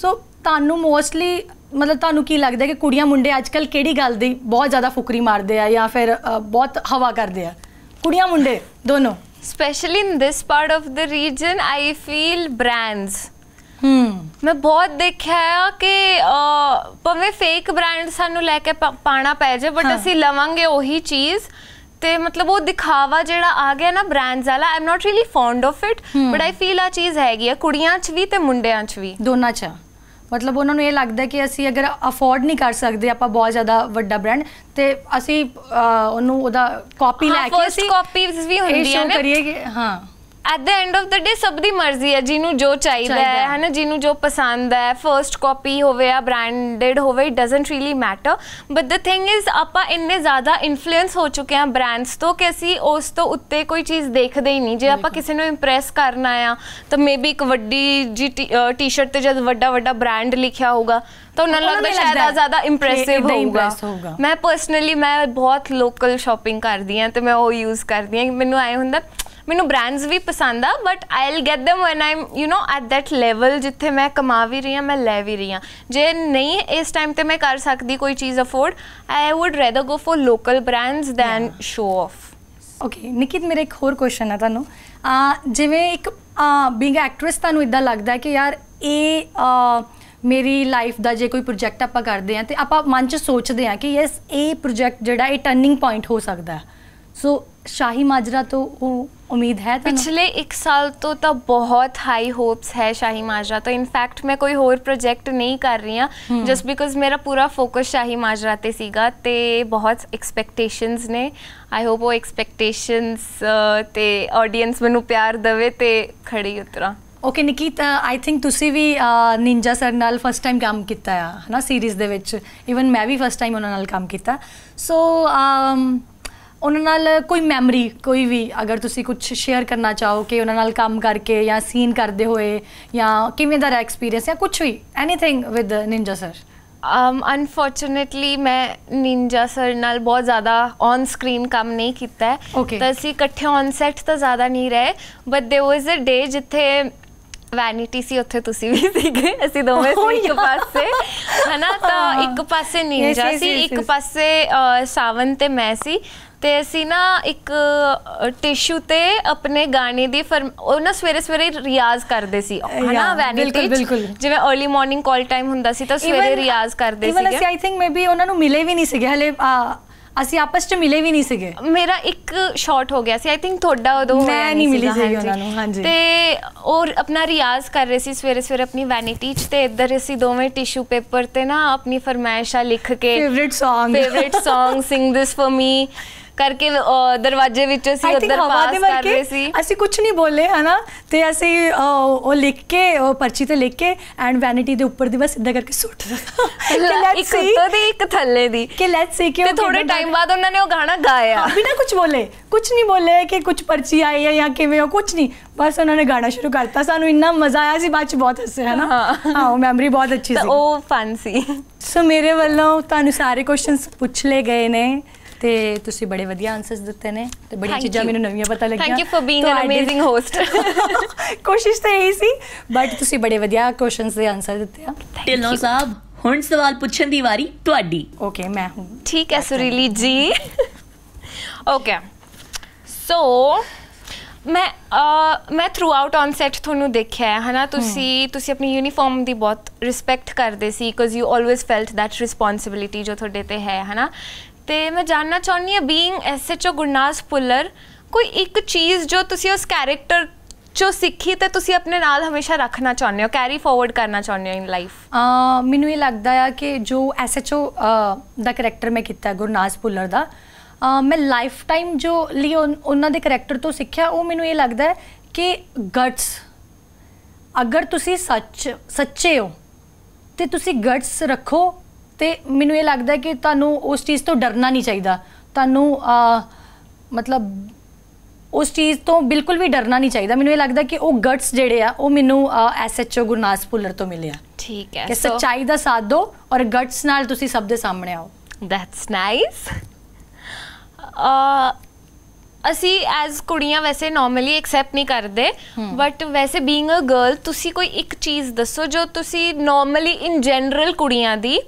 ਸੋ ਤੁਹਾਨੂੰ ਮੋਸਟਲੀ ਮਤਲਬ ਤੁਹਾਨੂੰ ਕੀ ਲੱਗਦਾ ਕਿ ਕੁੜੀਆਂ ਮੁੰਡੇ ਅੱਜਕੱਲ ਕਿਹੜੀ ਗੱਲ ਦੀ ਬਹੁਤ ਜ਼ਿਆਦਾ ਫੁਕਰੀ ਮਾਰਦੇ ਆ ਜਾਂ ਫਿਰ ਬਹੁਤ ਹਵਾ ਕਰਦੇ ਆ ਕੁੜੀਆਂ ਮੁੰਡੇ ਦੋਨੋਂ specially in this part of the region I feel brands ਹੂੰ ਮੈਂ ਬਹੁਤ ਦੇਖਿਆ ਆ ਕਿ ਪਵੇ ਫੇਕ ਬ੍ਰਾਂਡ ਸਾਨੂੰ ਲੈ ਕੇ ਪਾਣਾ ਪੈ ਜਾ ਬਟ ਅਸੀਂ ਲਵਾਂਗੇ ਉਹੀ ਚੀਜ਼ ਤੇ ਮਤਲਬ ਉਹ ਦਿਖਾਵਾ ਜਿਹੜਾ ਆ ਗਿਆ ਨਾ ਬ੍ਰਾਂਡਸ ਵਾਲਾ I'm not really fond of it but I feel ਆ ਚੀਜ਼ ਹੈਗੀ ਆ ਕੁੜੀਆਂ 'ਚ ਵੀ ਤੇ ਮੁੰਡਿਆਂ 'ਚ ਵੀ ਦੋਨਾਂ 'ਚ ਮਤਲਬ ਉਹਨਾਂ ਨੂੰ ਇਹ ਲੱਗਦਾ ਕਿ ਅਸੀਂ ਅਗਰ ਅਫੋਰਡ ਨਹੀਂ ਕਰ ਸਕਦੇ ਆਪਾਂ ਬਹੁਤ ਜ਼ਿਆਦਾ ਵੱਡਾ ਬ੍ਰਾਂਡ ਤੇ ਅਸੀਂ ਉਹਨੂੰ ਉਹਦਾ ਕਾਪੀ ਲੈ ਕੇ ਅਸੀਂ ਕਾਪੀਜ਼ ਵੀ ਹੁੰਦੀਆਂ ਨੇ ਕਰੀਏ ਕਿ ਹਾਂ at the end of the day ਸਭ ਦੀ ਮਰਜ਼ੀ ਹੈ ਜਿਹਨੂੰ ਜੋ ਚਾਹੀਦਾ ਹੈ ਹਨਾ ਜਿਹਨੂੰ ਜੋ ਪਸੰਦ ਹੈ ਫਰਸਟ ਕਾਪੀ ਹੋਵੇ ਆ ਬ੍ਰਾਂਡਡ ਹੋਵੇ doesn't really matter but the thing is ਆਪਾਂ ਇੰਨੇ ਜ਼ਿਆਦਾ ਇਨਫਲੂਐਂਸ ਹੋ ਚੁੱਕੇ ਆ ਬ੍ਰਾਂਡਸ ਤੋਂ ਕਿ ਅਸੀਂ ਉਸ ਤੋਂ ਉੱਤੇ ਕੋਈ ਚੀਜ਼ ਦੇਖਦੇ ਹੀ ਨਹੀਂ ਜੇ ਆਪਾਂ ਕਿਸੇ ਨੂੰ ਇੰਪ੍ਰੈਸ ਕਰਨਾ ਆ ਤਾਂ ਮੇਬੀ ਇੱਕ ਵੱਡੀ ਜੀ ਟੀ-ਸ਼ਰਟ ਤੇ ਜਦ ਵੱਡਾ ਵੱਡਾ ਬ੍ਰਾਂਡ ਲਿਖਿਆ ਹੋਊਗਾ ਤਾਂ ਉਹਨਾਂ ਨੂੰ ਲੱਗਦਾ ਸ਼ਾਇਦ ਜ਼ਿਆਦਾ ਇੰਪ੍ਰੈਸਿਵ ਹੋਊਗਾ ਮੈਂ ਪਰਸਨਲੀ ਮੈਂ ਬਹੁਤ ਲੋਕਲ ਸ਼ਾਪਿੰਗ ਕਰਦੀ ਆ ਤੇ ਮੈਂ ਉਹ ਯੂਜ਼ ਕਰਦੀ ਆ ਮੈਨੂੰ ਆਏ ਹੁੰਦਾ ਮੈਨੂੰ ਬ੍ਰਾਂਡਸ ਵੀ ਪਸੰਦ ਆ but I will get them when I'm you know at that level ਜਿੱਥੇ ਮੈਂ ਕਮਾ ਵੀ ਰਹੀ ਆ ਮੈਂ ਲੈ ਵੀ ਰਹੀ ਆ ਜੇ ਨਹੀਂ ਇਸ ਟਾਈਮ ਤੇ ਮੈਂ ਕਰ ਸਕਦੀ ਕੋਈ ਚੀਜ਼ afford I would rather go for local brands than show off okay Nikit ਮੇਰੇ ਇੱਕ ਹੋਰ ਕੁਐਸਚਨ ਆ ਤੁਹਾਨੂੰ ਆ ਜਿਵੇਂ ਇੱਕ ਬੀਇੰਗ ਐਕਟ੍ਰੈਸ ਤੁਹਾਨੂੰ ਇਦਾਂ ਲੱਗਦਾ ਕਿ ਯਾਰ ਇਹ ਮੇਰੀ ਲਾਈਫ ਦਾ ਜੇ ਕੋਈ ਪ੍ਰੋਜੈਕਟ ਆਪਾਂ ਕਰਦੇ ਆ ਤੇ ਆਪਾਂ ਮਨ 'ਚ ਸੋਚਦੇ ਆ ਕਿ ਯੈਸ ਇਹ ਪ੍ਰੋਜੈਕਟ ਜਿਹੜਾ ਇਹ ਟਰਨਿੰਗ ਪੁਆਇੰਟ ਹੋ ਸਕਦਾ ਸੋ ਸ਼ਾਹੀ ਮਾਜਰਾ ਤੋਂ ਉਹ ਉਮੀਦ ਹੈ ਤਾਂ ਪਿਛਲੇ 1 ਸਾਲ ਤੋਂ ਤਾਂ ਬਹੁਤ ਹਾਈ ਹੋਪਸ ਹੈ ਸ਼ਾਹੀ ਮਾਜਰਾ ਤੋਂ ਇਨਫੈਕਟ ਮੈਂ ਕੋਈ ਹੋਰ ਪ੍ਰੋਜੈਕਟ ਨਹੀਂ ਕਰ ਰਹੀ ਆ ਜਸਟ ਬਿਕੋਜ਼ ਮੇਰਾ ਪੂਰਾ ਫੋਕਸ ਸ਼ਾਹੀ ਮਾਜਰਾ ਤੇ ਸੀਗਾ ਤੇ ਬਹੁਤ ਐਕਸਪੈਕਟੇਸ਼ਨਸ ਨੇ ਆਈ ਹੋਪ ਉਹ ਐਕਸਪੈਕਟੇਸ਼ਨਸ ਤੇ ਆਡੀਅנס ਮੈਨੂੰ ਪਿਆਰ ਦੇਵੇ ਤੇ ਖੜੀ ਉਤਰਾ ਓਕੇ ਨਿਕੀਤ ਆਈ ਥਿੰਕ ਤੁਸੀਂ ਵੀ ਨਿੰਜਾ ਸਰ ਨਾਲ ਫਸਟ ਟਾਈਮ ਕੰਮ ਕੀਤਾ ਆ ਹਨਾ ਸੀਰੀਜ਼ ਦੇ ਵਿੱਚ ਇਵਨ ਮੈਂ ਵੀ ਫਸਟ ਟਾਈਮ ਉਹਨਾਂ ਨਾਲ ਕੰਮ ਕੀਤਾ ਸੋ ਉਹਨਾਂ ਨਾਲ ਕੋਈ ਮੈਮਰੀ ਕੋਈ ਵੀ ਅਗਰ ਤੁਸੀਂ ਕੁਝ ਸ਼ੇਅਰ ਕਰਨਾ ਚਾਹੋ ਕਿ ਉਹਨਾਂ ਨਾਲ ਕੰਮ ਕਰਕੇ ਜਾਂ ਸੀਨ ਕਰਦੇ ਹੋਏ ਜਾਂ ਕਿਵੇਂ ਦਾ ਐਕਸਪੀਰੀਅੰਸ ਜਾਂ ਕੁਝ ਵੀ anything with Ninja sir um unfortunately ਮੈਂ ਨਿੰਜਾ ਸਰ ਨਾਲ ਬਹੁਤ ਜ਼ਿਆਦਾ ਔਨ ਸਕਰੀਨ ਕੰਮ ਨਹੀਂ ਕੀਤਾ ਹੈ ਤਾਂ ਅਸੀਂ ਇਕੱਠੇ ਔਨ ਸੈਟ ਤਾਂ ਜ਼ਿਆਦਾ ਨਹੀਂ ਰਹੇ but there was a day ਜਿੱਥੇ ਵੈਨਿਟੀ ਸੀ ਉੱਥੇ ਤੁਸੀਂ ਵੀ ਸੀਗੇ ਅਸੀਂ ਦੋਵੇਂ ਸੀ ਇੱਕ ਪਾਸੇ ਹਨਾ ਤਾਂ ਇੱਕ ਪਾਸੇ ਨਿੰਜਾ ਸੀ ਇੱਕ ਪਾਸੇ ਸਾਵਨ ਤੇ ਮੈਂ ਸੀ ਤੇ ਅਸੀਂ ਨਾ ਇੱਕ ਟਿਸ਼ੂ ਤੇ ਆਪਣੇ ਗਾਣੇ ਦੀ ਉਹ ਨਾ ਸਵੇਰੇ ਸਵੇਰੇ ਰਿਆਜ਼ ਕਰਦੇ ਸੀ ਹਨਾ ਵੈਨਿਟੀ ਜਿਵੇਂ अर्ਲੀ ਮਾਰਨਿੰਗ ਕਾਲ ਟਾਈਮ ਹੁੰਦਾ ਸੀ ਤਾਂ ਸਵੇਰੇ ਰਿਆਜ਼ ਕਰਦੇ ਸੀਗੇ ਇਵਨ ਅਸੀਂ ਆਈ ਥਿੰਕ ਮੇਬੀ ਉਹਨਾਂ ਨੂੰ ਮਿਲੇ ਵੀ ਨਹੀਂ ਸੀਗੇ ਹਲੇ ਆ ਅਸੀਂ ਆਪਸ 'ਚ ਮਿਲੇ ਵੀ ਨਹੀਂ ਸੀਗੇ ਮੇਰਾ ਇੱਕ ਸ਼ਾਟ ਹੋ ਗਿਆ ਸੀ ਆਈ ਥਿੰਕ ਤੁਹਾਡਾ ਉਦੋਂ ਮੈਂ ਨਹੀਂ ਮਿਲੀ ਸੀ ਉਹਨਾਂ ਨੂੰ ਹਾਂਜੀ ਤੇ ਔਰ ਆਪਣਾ ਰਿਆਜ਼ ਕਰ ਰਹੇ ਸੀ ਸਵੇਰੇ ਸਵੇਰੇ ਆਪਣੀ ਵੈਨਿਟੀ 'ਚ ਤੇ ਇੱਧਰ ਅਸੀਂ ਦੋਵੇਂ ਟਿਸ਼ੂ ਪੇਪਰ ਤੇ ਨਾ ਆਪਣੀ ਫਰਮਾਇਸ਼ਾ ਲਿਖ ਕੇ favourite Song favourite song sing this for me ਕਰਕੇ ਦਰਵਾਜ਼ੇ ਵਿੱਚ ਅਸੀਂ ਉੱਧਰ ਪਾਸ ਕਰ ਰਹੇ ਸੀ ਅਸੀਂ ਕੁਝ ਨਹੀਂ ਬੋਲੇ ਹਨਾ ਤੇ ਅਸੀਂ ਉਹ ਲਿਖ ਕੇ ਉਹ ਪਰਚੀ ਤੇ ਲਿਖ ਕੇ ਐਂਡ ਵੈਨਿਟੀ ਦੇ ਉੱਪਰ ਦੀ ਬਸ ਸਿੱਧਾ ਕਰਕੇ ਸੁੱਟ ਦਿੱਤਾ ਇੱਕ ਉੱਤੋਂ ਦੀ ਇੱਕ ਥੱਲੇ ਦੀ ਕਿ ਲੈਟਸ ਸੀ ਕਿ ਥੋੜੇ ਟਾਈਮ ਬਾਅਦ ਉਹਨਾਂ ਨੇ ਉਹ ਗਾਣਾ ਗਾਇਆ ਬਿਨਾ ਕੁਝ ਬੋਲੇ ਕੁਝ ਨਹੀਂ ਬੋਲੇ ਕਿ ਕੁਝ ਪਰਚੀ ਆਈ ਹੈ ਜਾਂ ਕਿਵੇਂ ਉਹ ਕੁਝ ਨਹੀਂ ਬਸ ਉਹਨਾਂ ਨੇ ਗਾਣਾ ਸ਼ੁਰੂ ਕਰਤਾ ਸਾਨੂੰ ਇੰਨਾ ਮਜ਼ਾ ਆਇਆ ਸੀ ਬਾਅਦ ਚ ਬਹੁਤ ਹੱਸੇ ਹਨਾ ਹਾਂ ਉਹ ਮੈਮਰੀ ਬਹੁਤ ਅੱਛੀ ਸੀ ਉਹ ਫਨ ਸੀ ਸੋ ਮੇਰੇ ਵੱਲੋਂ ਤੁਹਾਨੂੰ ਸਾਰੇ ਕੁਐਸਚਨਸ ਪੁੱਛ ਲਏ ਗਏ ਨੇ ਤੇ ਤੁਸੀਂ ਬੜੇ ਵਧੀਆ ਆਨਸਰਸ ਦਿੱਤੇ ਨੇ ਤੇ ਬੜੀਆਂ ਚੀਜ਼ਾਂ ਮੈਨੂੰ ਨਵੀਆਂ ਪਤਾ ਲੱਗੀਆਂ thank you for being an amazing host ਕੋਸ਼ਿਸ਼ ਤਾਂ ਇਹੀ ਸੀ ਬਟ ਤੁਸੀਂ ਬੜੇ ਵਧੀਆ ਕੁਐਸਚਨਸ ਦੇ ਆਨਸਰ ਦਿੱਤੇ ਆ ਟਿਲ ਨਾਓ ਸਾਹਿਬ ਹੁਣ ਸਵਾਲ ਪੁੱਛਣ ਦੀ ਵਾਰੀ ਤੁਹਾਡੀ ਓਕੇ ਮੈਂ ਹੂੰ ਠੀਕ ਹੈ ਸੁਰੀਲੀ ਜੀ ਓਕੇ ਸੋ ਮੈਂ ਮੈਂ ਥਰੂ ਆਊਟ ਔਨ ਸੈਟ ਤੁਹਾਨੂੰ ਦੇਖਿਆ ਹੈ ਹਨਾ ਤੁਸੀਂ ਤੁਸੀਂ ਆਪਣੀ ਯੂਨੀਫਾਰਮ ਦੀ ਬਹੁਤ ਰਿਸਪੈਕਟ ਕਰਦੇ ਸੀ cause you always felt that responsibility ਜੋ ਤੁਹਾਡੇ ਤੇ ਹੈ ਹਨਾ ਤੇ ਮੈਂ ਜਾਨਣਾ ਚਾਹੁੰਦੀ ਹਾਂ ਬੀਇੰਗ ਐਸਐਚਓ ਗੁਰਨਾਜ਼ ਪੁੱਲਰ ਕੋਈ ਇੱਕ ਚੀਜ਼ ਜੋ ਤੁਸੀਂ ਉਸ ਕੈਰੈਕਟਰ ਚੋ ਸਿੱਖੀ ਤੇ ਤੁਸੀਂ ਆਪਣੇ ਨਾਲ ਹਮੇਸ਼ਾ ਰੱਖਣਾ ਚਾਹੁੰਦੇ ਹੋ ਕੈਰੀ ਫਾਰਵਰਡ ਕਰਨਾ ਚਾਹੁੰਦੇ ਹੋ ਇਨ ਲਾਈਫ ਮੈਨੂੰ ਇਹ ਲੱਗਦਾ ਆ ਕਿ ਜੋ ਐਸਐਚਓ ਦਾ ਕੈਰੈਕਟਰ ਮੈਂ ਕੀਤਾ ਗੁਰਨਾਜ਼ ਪੁੱਲਰ ਦਾ ਮੈਂ ਲਾਈਫ ਟਾਈਮ ਜੋ ਲਈ ਉਹਨਾਂ ਦੇ ਕੈਰੈਕਟਰ ਤੋਂ ਸਿੱਖਿਆ ਉਹ ਮੈਨੂੰ ਇਹ ਲੱਗਦਾ ਕਿ ਗਟਸ ਅਗਰ ਤੁਸੀਂ ਸੱਚ ਸੱਚੇ ਹੋ ਤੇ ਤੁਸੀਂ ਗਟਸ ਰੱਖੋ ਤੇ ਮੈਨੂੰ ਇਹ ਲੱਗਦਾ ਕਿ ਤੁਹਾਨੂੰ ਉਸ ਚੀਜ਼ ਤੋਂ ਡਰਨਾ ਨਹੀਂ ਚਾਹੀਦਾ ਤੁਹਾਨੂੰ ਮਤਲਬ ਉਸ ਚੀਜ਼ ਤੋਂ ਬਿਲਕੁਲ ਵੀ ਡਰਨਾ ਨਹੀਂ ਚਾਹੀਦਾ ਮੈਨੂੰ ਇਹ ਲੱਗਦਾ ਕਿ ਉਹ ਗਟਸ ਜਿਹੜੇ ਆ ਉਹ ਮੈਨੂੰ ਐਸਐਚਓ ਗੁਰਨਾਸ ਪੁੱਲਰ ਤੋਂ ਮਿਲੇ ਆ ਠੀਕ ਹੈ ਕਿ ਸੱਚਾਈ ਦਾ ਸਾਥ ਦਿਓ ਔਰ ਗਟਸ ਨਾਲ ਤੁਸੀਂ ਸਭ ਦੇ ਸਾਹਮਣੇ ਆਓ ਦੈਟਸ ਨਾਈਸ ਆ ਅਸੀਂ ਐਜ਼ ਕੁੜੀਆਂ ਵੈਸੇ ਨਾਰਮਲੀ ਐਕਸੈਪਟ ਨਹੀਂ ਕਰਦੇ ਬਟ ਵੈਸੇ ਬੀਇੰਗ ਅ ਗਰਲ ਤੁਸੀਂ ਕੋਈ ਇੱਕ ਚੀਜ਼ ਦੱਸੋ ਜੋ ਤੁਸੀਂ ਨਾਰਮਲੀ ਇਨ ਜਨਰਲ ਕੁੜੀਆਂ ਦੀ